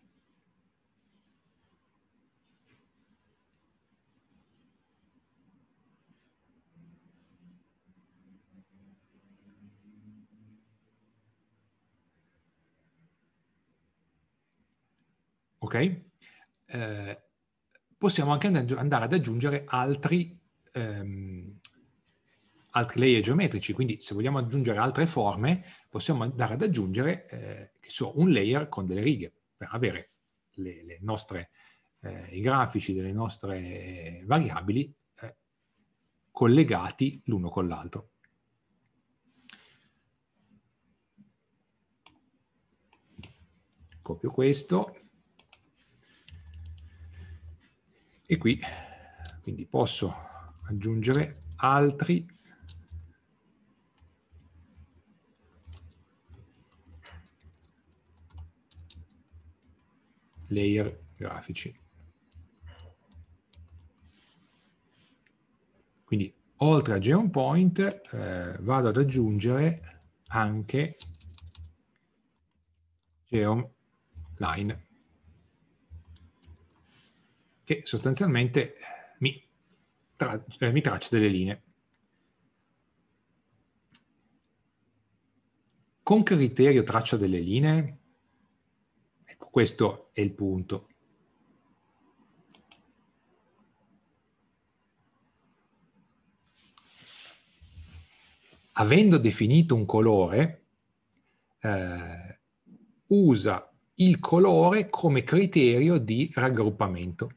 ok? Eh, possiamo anche andare ad aggiungere altri, ehm, altri layer geometrici, quindi se vogliamo aggiungere altre forme possiamo andare ad aggiungere eh, so, un layer con delle righe per avere le, le nostre, eh, i grafici delle nostre eh, variabili eh, collegati l'uno con l'altro. Copio questo, e qui quindi posso aggiungere altri layer grafici. Quindi oltre a Geon eh, vado ad aggiungere anche Geom Line che sostanzialmente mi, tra, eh, mi traccia delle linee. Con che criterio traccia delle linee? Ecco, questo è il punto. Avendo definito un colore, eh, usa il colore come criterio di raggruppamento.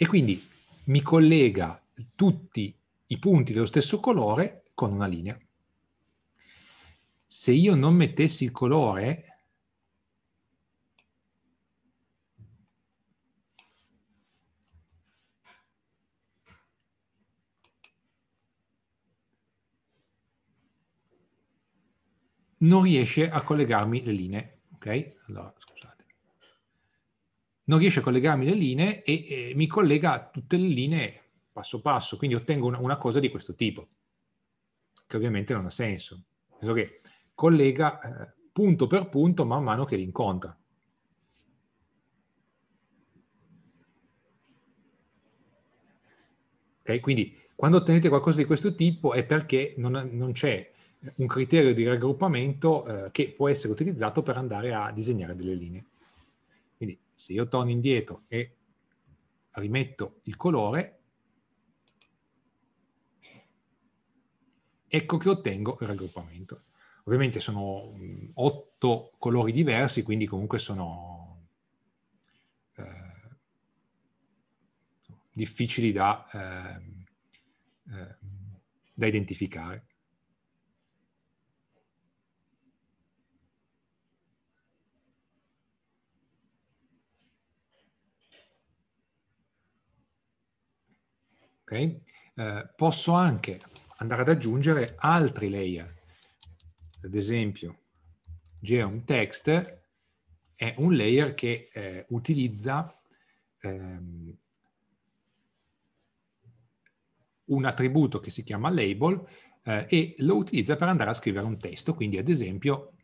e quindi mi collega tutti i punti dello stesso colore con una linea. Se io non mettessi il colore, non riesce a collegarmi le linee. Ok? Allora, scusate non riesce a collegarmi le linee e, e mi collega tutte le linee passo passo, quindi ottengo una, una, cosa di questo tipo, che ovviamente non ha senso, nel senso che collega eh, punto per punto man mano che li incontra. Okay? Quindi quando ottenete qualcosa di questo tipo è perché non, non c'è un criterio di raggruppamento eh, che può essere utilizzato per andare a disegnare delle linee se io torno indietro e rimetto il colore, ecco che ottengo il raggruppamento. Ovviamente sono mm, otto colori diversi, quindi comunque sono eh, difficili da, eh, eh, da identificare. Okay? Eh, posso anche andare ad aggiungere altri layer, ad esempio GeomText è un layer che eh, utilizza ehm, un attributo che si chiama label eh, e lo utilizza per andare a scrivere un testo, quindi ad esempio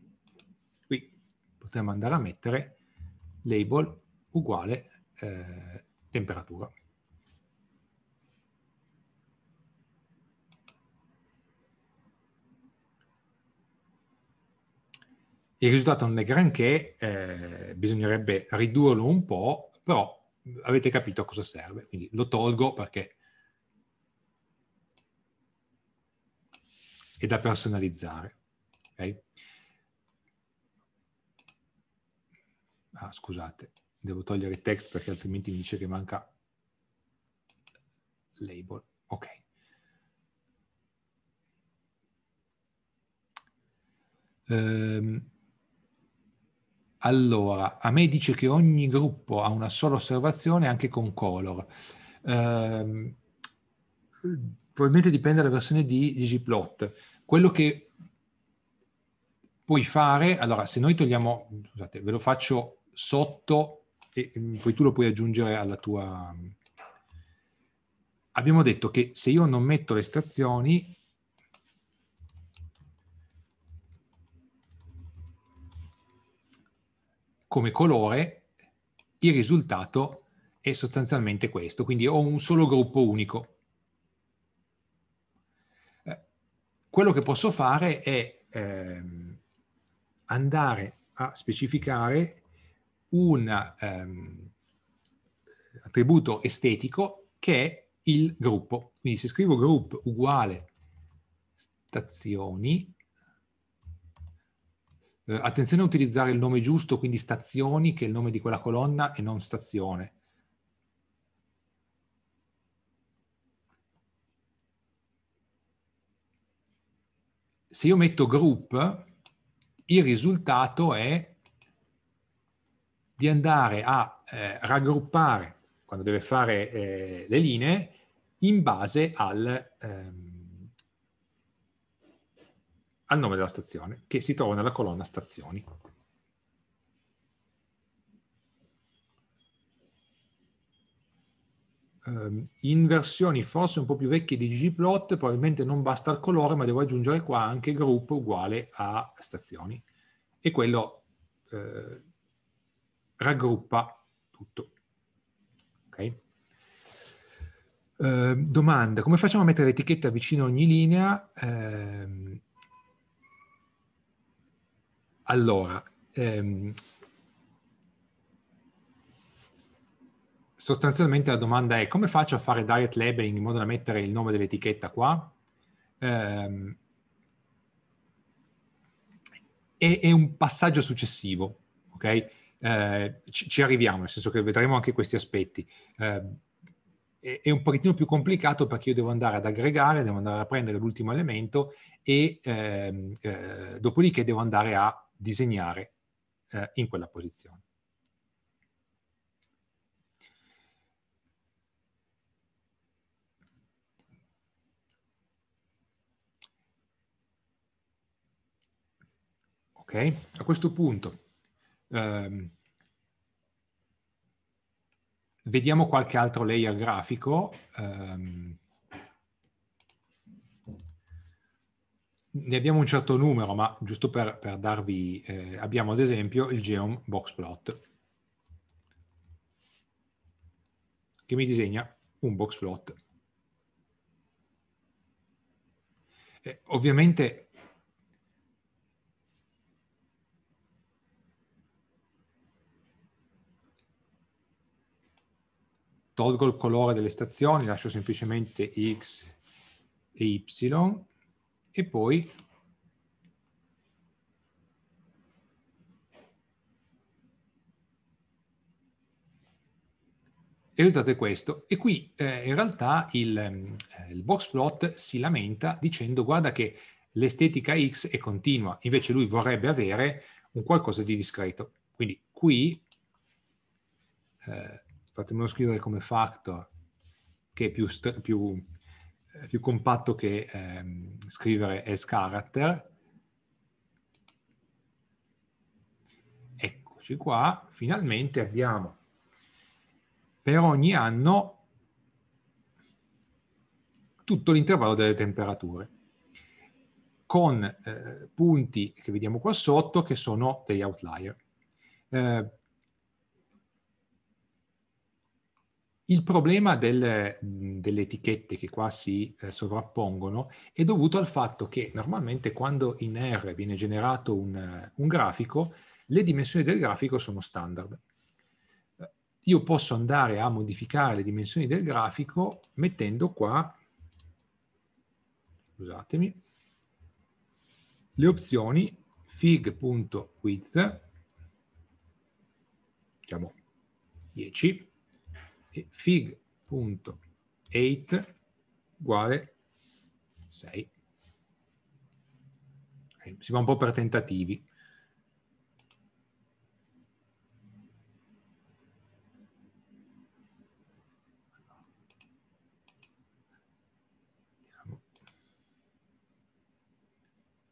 qui potremmo andare a mettere label uguale eh, temperatura. Il risultato non è granché, eh, bisognerebbe ridurlo un po', però avete capito a cosa serve, quindi lo tolgo perché è da personalizzare. Okay? Ah, scusate, devo togliere text perché altrimenti mi dice che manca label. Ok. Um, allora, a me dice che ogni gruppo ha una sola osservazione anche con color. Eh, probabilmente dipende dalla versione di ggplot. Quello che puoi fare, allora se noi togliamo, scusate, ve lo faccio sotto e mm, poi tu lo puoi aggiungere alla tua... Mm, abbiamo detto che se io non metto le stazioni, come colore, il risultato è sostanzialmente questo, quindi ho un solo gruppo unico. Eh, quello che posso fare è ehm, andare a specificare un ehm, attributo estetico che è il gruppo. Quindi se scrivo group uguale stazioni, eh, attenzione a utilizzare il nome giusto, quindi stazioni, che è il nome di quella colonna e non stazione. Se io metto group, il risultato è di andare a eh, raggruppare, quando deve fare eh, le linee, in base al... Ehm, al nome della stazione, che si trova nella colonna stazioni. Ehm, in versioni forse un po' più vecchie di gplot probabilmente non basta il colore ma devo aggiungere qua anche gruppo uguale a stazioni e quello eh, raggruppa tutto okay. eh, domanda come facciamo a mettere l'etichetta vicino a ogni linea eh, allora, ehm, sostanzialmente la domanda è come faccio a fare diet labeling in modo da mettere il nome dell'etichetta qua? Ehm, è, è, un passaggio successivo, ok? Eh, ci, ci, arriviamo, nel senso che vedremo anche questi aspetti. Eh, è, è un pochettino più complicato perché io devo andare ad aggregare, devo andare a prendere l'ultimo elemento e ehm, eh, dopodiché devo andare a disegnare eh, in quella posizione. Okay. A questo punto ehm, vediamo qualche altro layer grafico. Ehm, ne abbiamo un certo numero, ma giusto per, per darvi, eh, abbiamo ad esempio il Geom Boxplot, che mi disegna un boxplot. Eh, ovviamente tolgo il colore delle stazioni, lascio semplicemente X e Y e poi e risultato questo. E qui eh, in realtà il, eh, il box plot si lamenta dicendo guarda che l'estetica X è continua, invece lui vorrebbe avere un qualcosa di discreto. Quindi qui, eh, fatemelo scrivere come factor, che è più, più eh, più compatto che ehm, scrivere s character. Eccoci qua, finalmente abbiamo per ogni anno tutto l'intervallo delle temperature con eh, punti che vediamo qua sotto che sono degli outlier. Eh, Il problema del, delle etichette che qua si eh, sovrappongono è dovuto al fatto che normalmente quando in R viene generato un, un grafico, le dimensioni del grafico sono standard. Eh, io posso andare a modificare le dimensioni del grafico mettendo qua, scusatemi, le opzioni fig.width, diciamo 10, fig.8 uguale 6. Si va un po' per tentativi.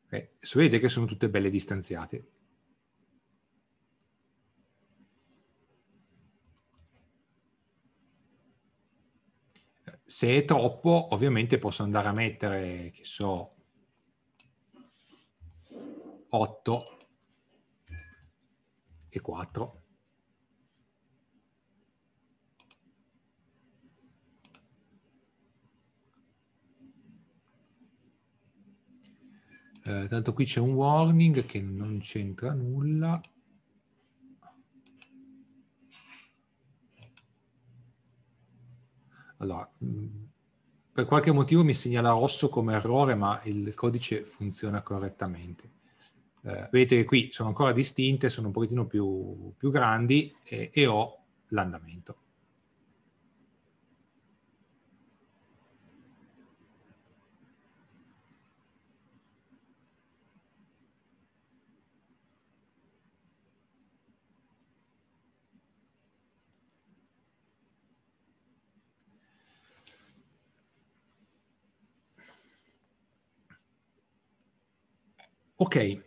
Okay. Si vede che sono tutte belle distanziate. se è troppo, ovviamente posso andare a mettere, che so, 8 e 4. Eh, tanto qui c'è un warning che non c'entra nulla. Allora, mm, per qualche motivo mi segnala rosso come errore, ma il codice funziona correttamente. Eh, vedete che qui sono ancora distinte, sono un pochettino più, più grandi e, e ho l'andamento. Ok, eh,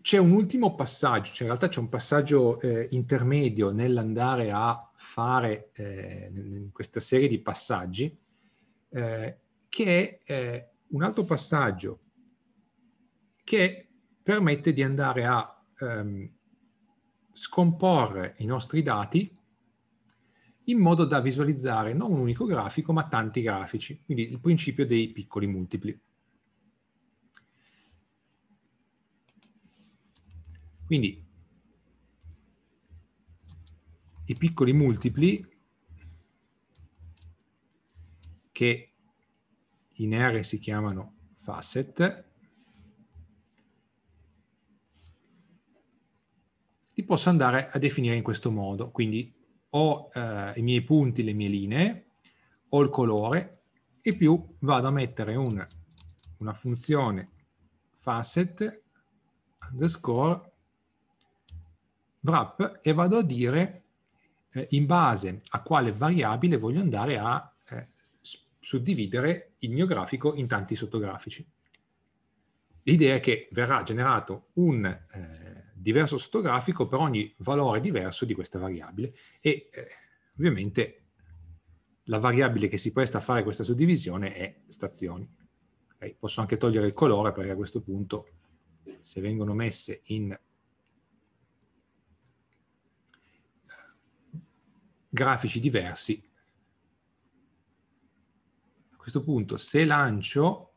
c'è un ultimo passaggio, cioè in realtà c'è un passaggio eh, intermedio nell'andare a fare eh, questa serie di passaggi, eh, che è eh, un altro passaggio che permette di andare a ehm, scomporre i nostri dati in modo da visualizzare non un unico grafico, ma tanti grafici, quindi il principio dei piccoli multipli. Quindi i piccoli multipli che in R si chiamano facet li posso andare a definire in questo modo. Quindi ho eh, i miei punti, le mie linee, ho il colore e più vado a mettere un, una funzione facet underscore wrap e vado a dire eh, in base a quale variabile voglio andare a eh, suddividere il mio grafico in tanti sottografici. L'idea è che verrà generato un eh, diverso sottografico per ogni valore diverso di questa variabile e eh, ovviamente la variabile che si presta a fare questa suddivisione è stazioni. Okay? Posso anche togliere il colore perché a questo punto se vengono messe in grafici diversi. A questo punto, se lancio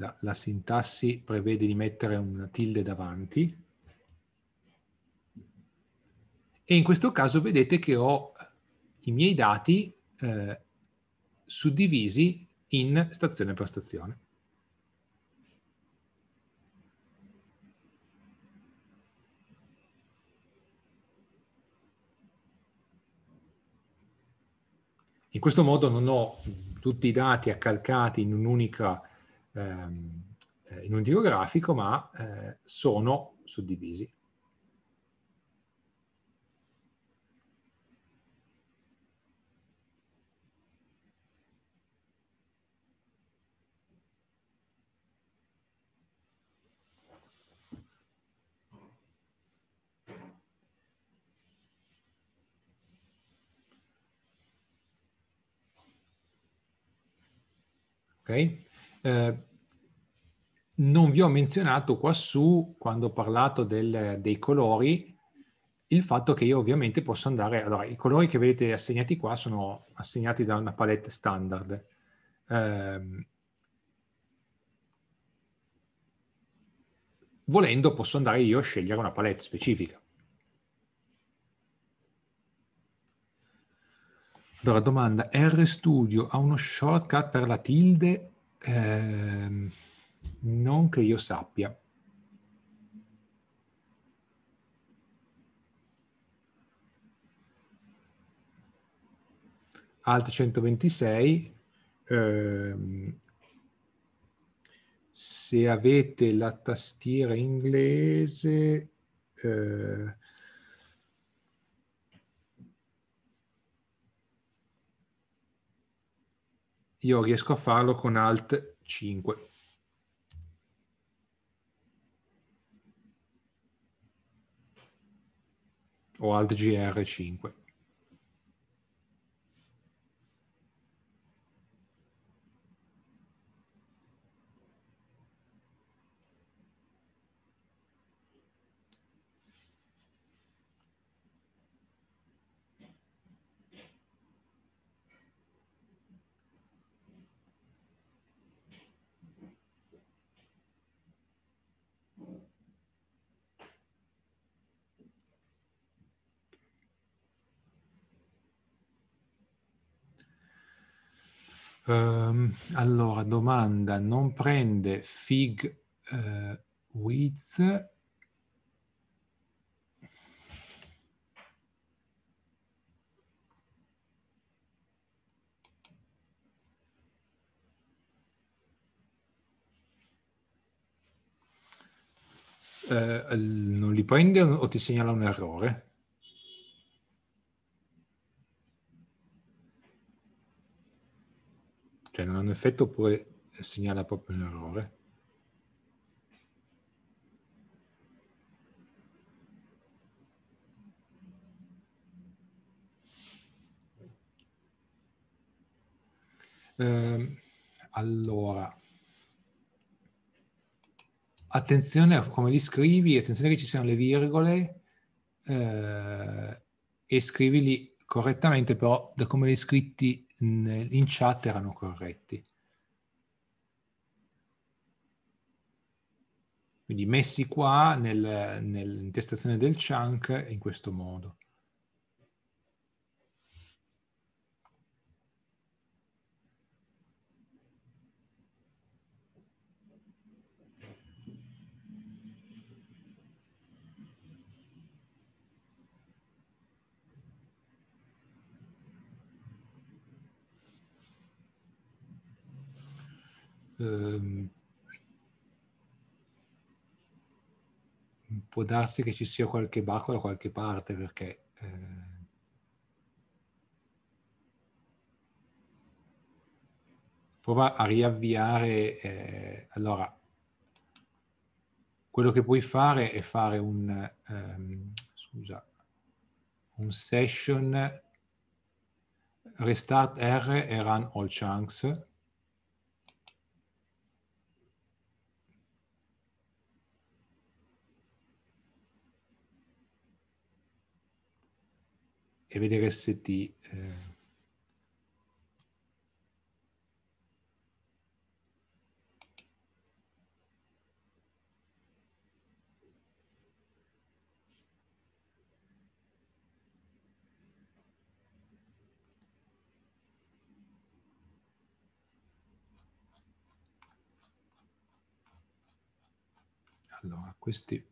la, la sintassi prevede di mettere una tilde davanti e in questo caso vedete che ho i miei dati eh, suddivisi in stazione per stazione. In questo modo non ho tutti i dati accalcati in un'unica ehm, eh, in un dio grafico, ma eh, sono suddivisi. Okay. Eh, non vi ho menzionato quassù, quando ho parlato del, dei colori, il fatto che io ovviamente posso andare... Allora, i colori che vedete assegnati qua sono assegnati da una palette standard. Eh, volendo posso andare io a scegliere una palette specifica. Allora, domanda, RStudio ha uno shortcut per la tilde eh, non che io sappia. Alt 126, eh, se avete la tastiera inglese... Eh, io riesco a farlo con Alt 5. O Alt GR 5. Um, allora, domanda, non prende fig uh, eh, with... Uh, eh, non li prende o ti segnala un errore? Cioè non hanno effetto oppure segnala proprio un errore? Eh, allora, attenzione a come li scrivi, attenzione che ci siano le virgole eh, e scrivili correttamente, però da come li hai scritti in chat erano corretti. Quindi messi qua nel, nell'intestazione del chunk in questo modo. ehm, può darsi che ci sia qualche bacco da qualche parte perché eh, prova a riavviare eh, allora quello che puoi fare è fare un ehm, scusa un session restart R e run all chunks e vedere se ti... Eh, Allora, questi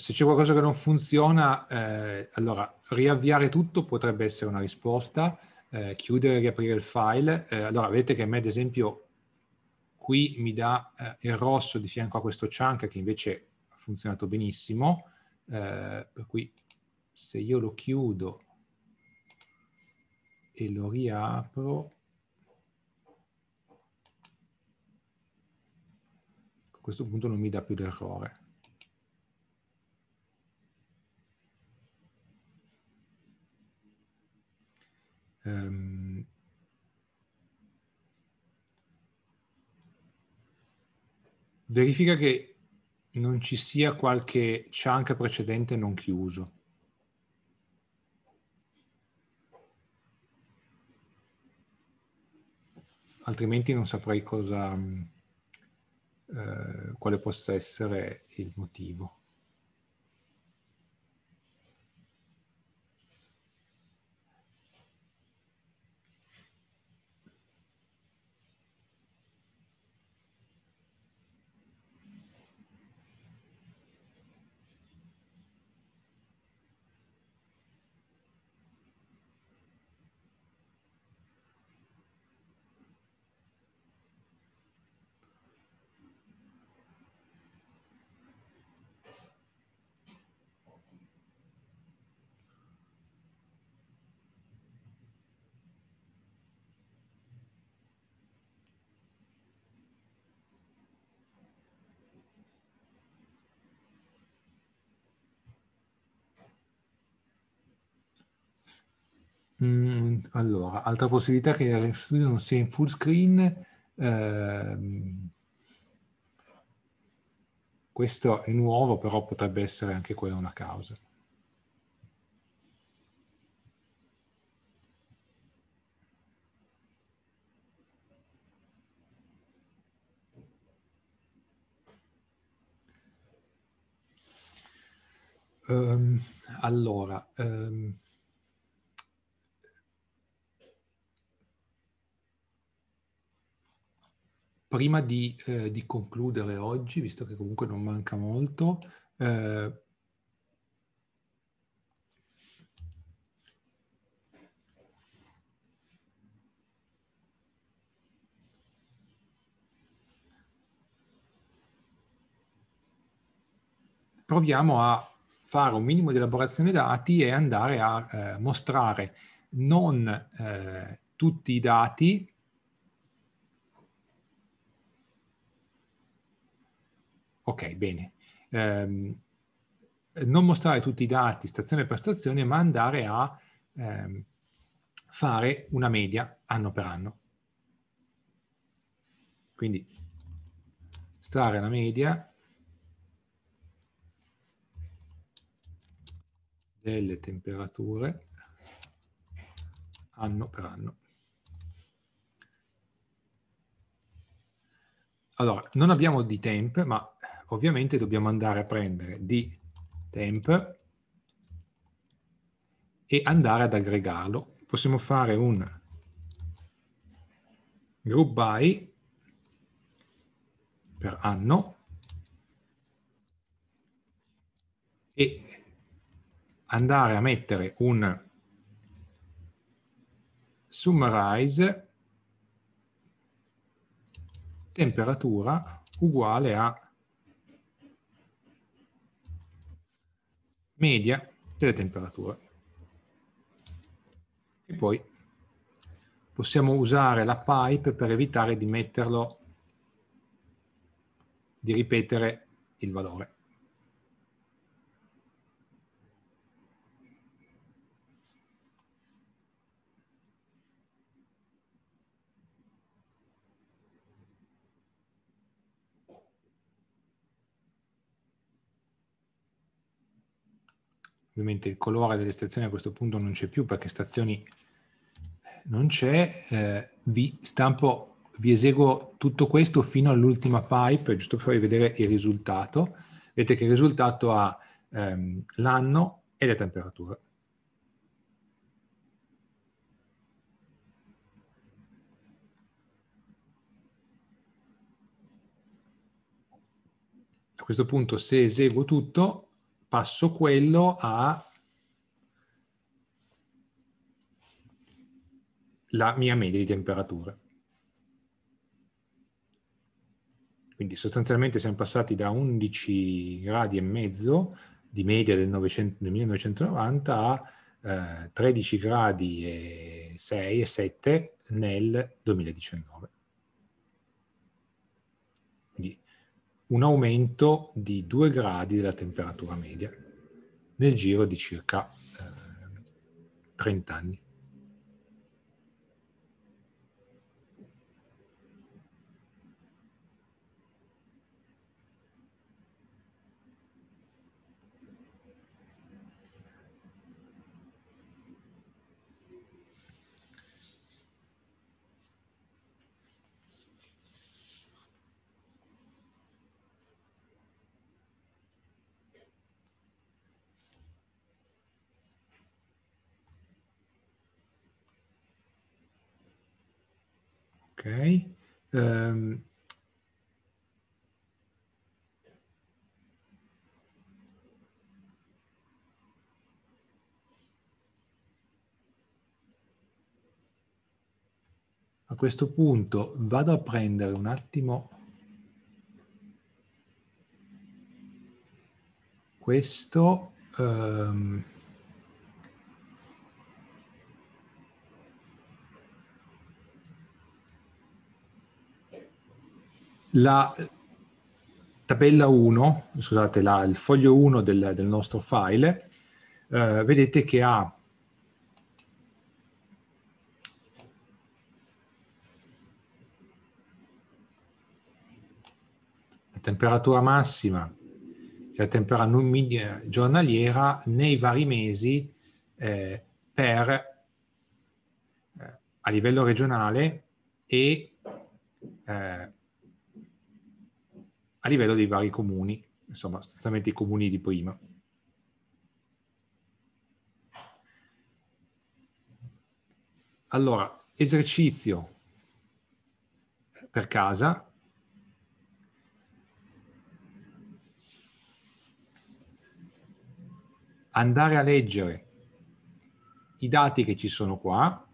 se c'è qualcosa che non funziona, eh, allora riavviare tutto potrebbe essere una risposta, eh, chiudere e riaprire il file. Eh, allora vedete che a me ad esempio qui mi dà eh, il rosso di fianco a questo chunk che invece ha funzionato benissimo, eh, per cui se io lo chiudo e lo riapro, a questo punto non mi dà più l'errore. ehm, verifica che non ci sia qualche chunk precedente non chiuso. Altrimenti non saprei cosa, mm, eh, quale possa essere il motivo. Mm, allora, altra possibilità che il studio non sia in full screen. Ehm, questo è nuovo, però potrebbe essere anche quella una causa. Um, allora, um, prima di, eh, di, concludere oggi, visto che comunque non manca molto, eh, proviamo a fare un minimo di elaborazione dati e andare a eh, mostrare non eh, tutti i dati, Ok, bene. Eh, non mostrare tutti i dati stazione per stazione, ma andare a eh, fare una media anno per anno. Quindi stare alla media delle temperature anno per anno. Allora, non abbiamo di temp, ma ovviamente dobbiamo andare a prendere di temp e andare ad aggregarlo. Possiamo fare un group by per anno e andare a mettere un summarize temperatura uguale a media delle temperature. E poi possiamo usare la pipe per evitare di metterlo, di ripetere il valore. ovviamente il colore delle stazioni a questo punto non c'è più perché stazioni eh, non c'è, eh, vi stampo, vi eseguo tutto questo fino all'ultima pipe, giusto per farvi vedere il risultato. Vedete che il risultato ha ehm, l'anno e la temperatura. A questo punto se eseguo tutto passo quello a la mia media di temperatura. Quindi sostanzialmente siamo passati da 11 gradi e mezzo di media del, 900, del 1990 a eh, 13 gradi e 6 e 7 nel 2019. un aumento di 2 gradi della temperatura media nel giro di circa eh, 30 anni. Ok. Um, a questo punto vado a prendere un attimo questo. Um, La tabella 1, scusate, la, il foglio 1 del, del nostro file, eh, vedete che ha la temperatura massima, cioè la temperatura giornaliera nei vari mesi eh, per, eh, a livello regionale e eh, a livello dei vari comuni, insomma, sostanzialmente i comuni di prima. Allora, esercizio per casa. Andare a leggere i dati che ci sono qua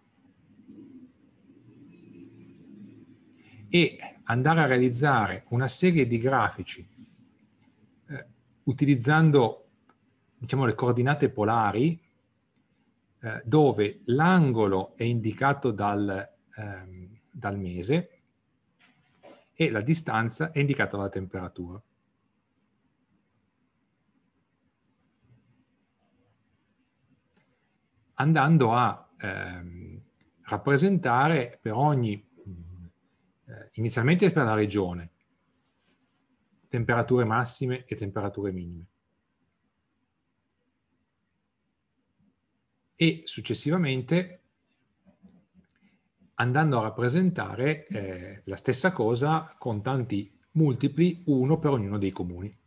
e andare a realizzare una serie di grafici eh, utilizzando diciamo, le coordinate polari eh, dove l'angolo è indicato dal, ehm, dal mese e la distanza è indicata dalla temperatura. Andando a ehm, rappresentare per ogni eh, inizialmente per la regione, temperature massime e temperature minime. E successivamente andando a rappresentare eh, la stessa cosa con tanti multipli, uno per ognuno dei comuni.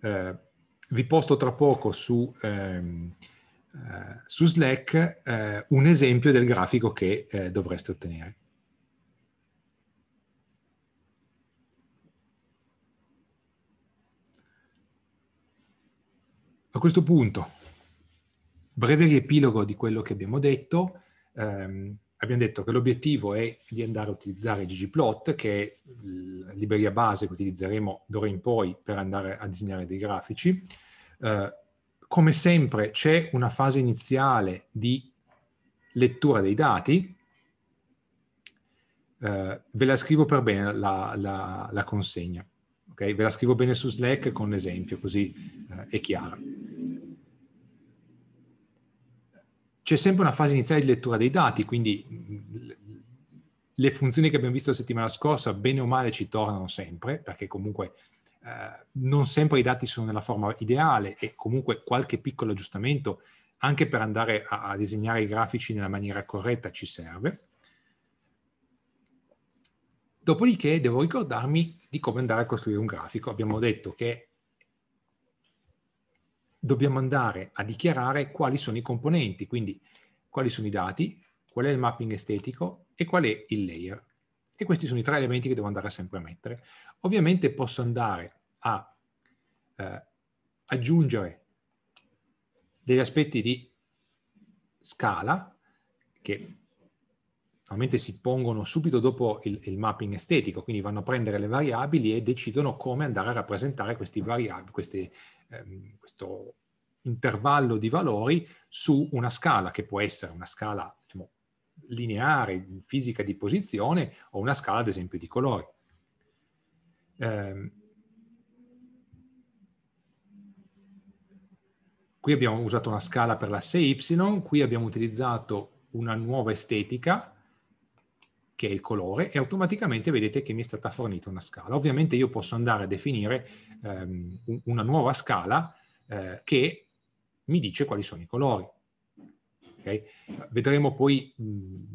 Eh, vi posto tra poco su ehm, eh, su Slack eh, un esempio del grafico che eh, dovreste ottenere. A questo punto, breve riepilogo di quello che abbiamo detto. Eh, abbiamo detto che l'obiettivo è di andare a utilizzare ggplot, che è la libreria base che utilizzeremo d'ora in poi per andare a disegnare dei grafici. Eh, come sempre c'è una fase iniziale di lettura dei dati, eh, ve la scrivo per bene la, la, la consegna, okay? ve la scrivo bene su Slack con l'esempio così eh, è chiara. C'è sempre una fase iniziale di lettura dei dati, quindi le funzioni che abbiamo visto la settimana scorsa, bene o male, ci tornano sempre, perché comunque eh, non sempre i dati sono nella forma ideale e comunque qualche piccolo aggiustamento anche per andare a, a disegnare i grafici nella maniera corretta ci serve. Dopodiché devo ricordarmi di come andare a costruire un grafico. Abbiamo detto che dobbiamo andare a dichiarare quali sono i componenti, quindi quali sono i dati, qual è il mapping estetico e qual è il layer. E questi sono i tre elementi che devo andare sempre a mettere. Ovviamente posso andare a eh, aggiungere degli aspetti di scala che normalmente si pongono subito dopo il, il, mapping estetico, quindi vanno a prendere le variabili e decidono come andare a rappresentare questi variabili, questi, ehm, questo intervallo di valori su una scala che può essere una scala lineare, fisica di posizione o una scala ad esempio di colori. Eh, qui abbiamo usato una scala per l'asse Y, qui abbiamo utilizzato una nuova estetica che è il colore e automaticamente vedete che mi è stata fornita una scala. Ovviamente io posso andare a definire ehm, una nuova scala eh, che mi dice quali sono i colori. Okay? Vedremo poi mh,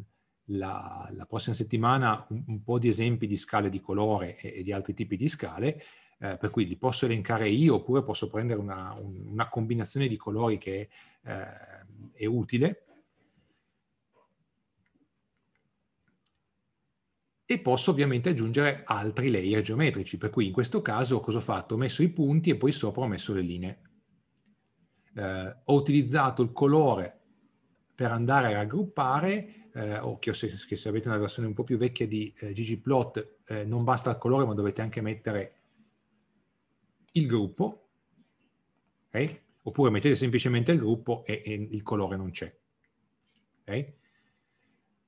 la, la, prossima settimana un, un, po' di esempi di scale di colore e, e di altri tipi di scale, eh, per cui li posso elencare io oppure posso prendere una, un, una combinazione di colori che eh, è utile. E posso ovviamente aggiungere altri layer geometrici, per cui in questo caso cosa ho fatto? Ho messo i punti e poi sopra ho messo le linee. Eh, ho utilizzato il colore per andare a raggruppare, eh, occhio se, se, avete una versione un po' più vecchia di eh, ggplot, eh, non basta il colore ma dovete anche mettere il gruppo, okay? oppure mettete semplicemente il gruppo e, e il colore non c'è. Okay?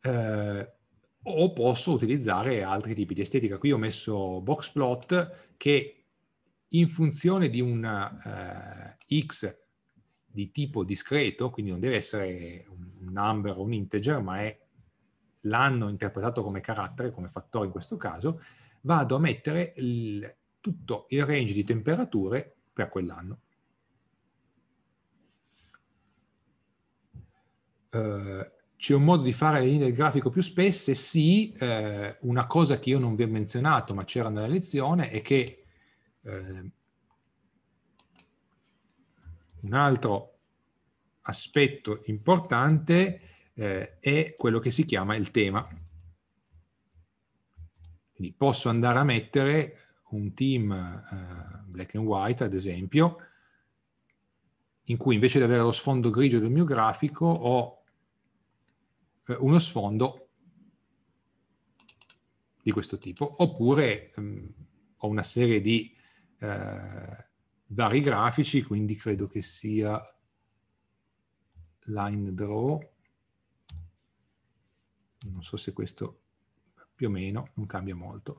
Eh, o posso utilizzare altri tipi di estetica. Qui ho messo boxplot che in funzione di una eh, x di tipo discreto, quindi non deve essere un number o un integer, ma è l'anno interpretato come carattere, come fattore in questo caso, vado a mettere il, tutto il range di temperature per quell'anno. Uh, c'è un modo di fare le linee del grafico più spesse? Sì, eh, una cosa che io non vi ho menzionato, ma c'era nella lezione, è che eh, un altro aspetto importante eh, è quello che si chiama il tema. Quindi posso andare a mettere un team eh, black and white, ad esempio, in cui invece di avere lo sfondo grigio del mio grafico ho eh, uno sfondo di questo tipo, oppure mh, mm, ho una serie di eh, vari grafici, quindi credo che sia line draw. Non so se questo più o meno non cambia molto.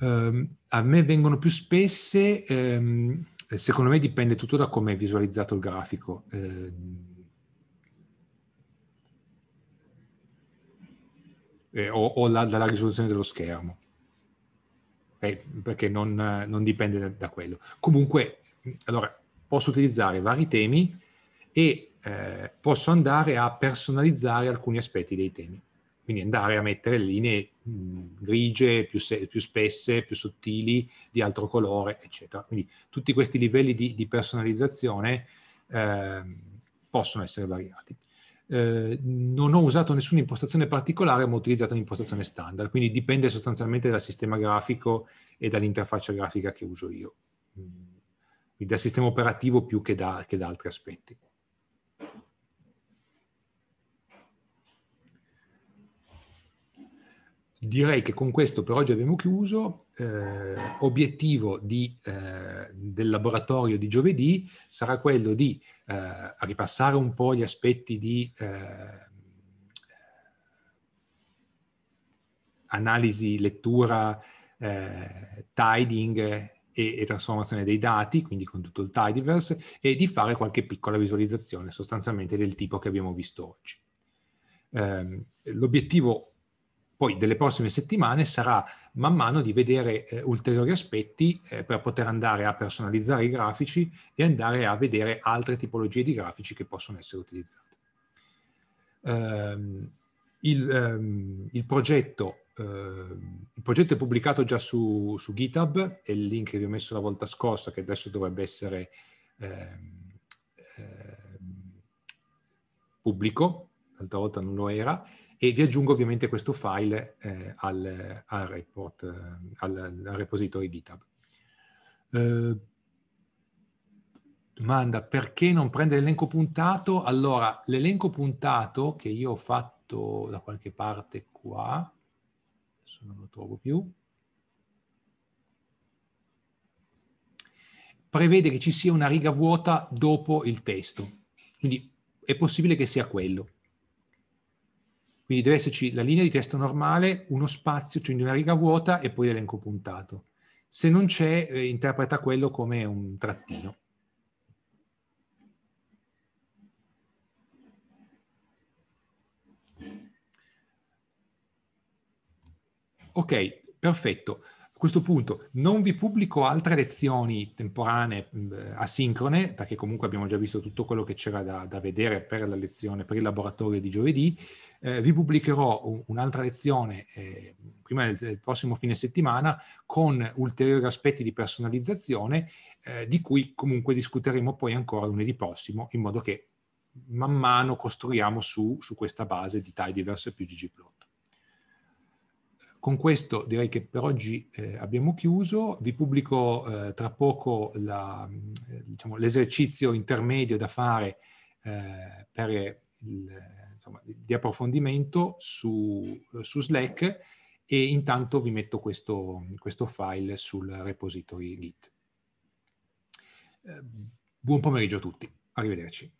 Um, a me vengono più spesse, um, secondo me dipende tutto da come è visualizzato il grafico. Um, eh, o, o la, dalla risoluzione dello schermo, okay? perché non, eh, non dipende da, da, quello. Comunque, allora, posso utilizzare vari temi e eh, posso andare a personalizzare alcuni aspetti dei temi. Quindi andare a mettere linee mh, mm, grigie, più, se, più, spesse, più sottili, di altro colore, eccetera. Quindi tutti questi livelli di, di personalizzazione eh, possono essere variati. Eh, non ho usato nessuna impostazione particolare, ma ho utilizzato un'impostazione standard, quindi dipende sostanzialmente dal sistema grafico e dall'interfaccia grafica che uso io, quindi mm, dal sistema operativo più che da, che da altri aspetti. Direi che con questo per oggi abbiamo chiuso. Eh, obiettivo di, eh, del laboratorio di giovedì sarà quello di eh, ripassare un po' gli aspetti di eh, analisi, lettura, eh, tiding e, e, trasformazione dei dati, quindi con tutto il tidyverse, e di fare qualche piccola visualizzazione sostanzialmente del tipo che abbiamo visto oggi. Ehm, l'obiettivo poi delle prossime settimane sarà man mano di vedere eh, ulteriori aspetti eh, per poter andare a personalizzare i grafici e andare a vedere altre tipologie di grafici che possono essere utilizzate. Um, il, um, il, progetto, uh, il, progetto, è pubblicato già su, su, GitHub, è il link che vi ho messo la volta scorsa che adesso dovrebbe essere eh, pubblico, l'altra volta non lo era, e vi aggiungo ovviamente questo file eh, al, al, report, eh, al, al, repository GitHub. Eh, domanda, perché non prendere l'elenco puntato? Allora, l'elenco puntato che io ho fatto da qualche parte qua, adesso non lo trovo più, prevede che ci sia una riga vuota dopo il testo. Quindi è possibile che sia quello. Quindi deve esserci la linea di testo normale, uno spazio, quindi cioè una riga vuota e poi l'elenco puntato. Se non c'è, eh, interpreta quello come un trattino. Ok, perfetto questo punto non vi pubblico altre lezioni temporanee mh, asincrone, perché comunque abbiamo già visto tutto quello che c'era da, da vedere per la lezione, per il laboratorio di giovedì. Eh, vi pubblicherò un, un'altra lezione eh, prima del, del, prossimo fine settimana con ulteriori aspetti di personalizzazione, eh, di cui comunque discuteremo poi ancora lunedì prossimo, in modo che man mano costruiamo su, su questa base di Tidyverse più ggplot. Con questo direi che per oggi eh, abbiamo chiuso, vi pubblico eh, tra poco la, mm, diciamo, l'esercizio intermedio da fare eh, per il, insomma, di approfondimento su, su, Slack e intanto vi metto questo, questo file sul repository Git. Eh, buon pomeriggio a tutti, arrivederci.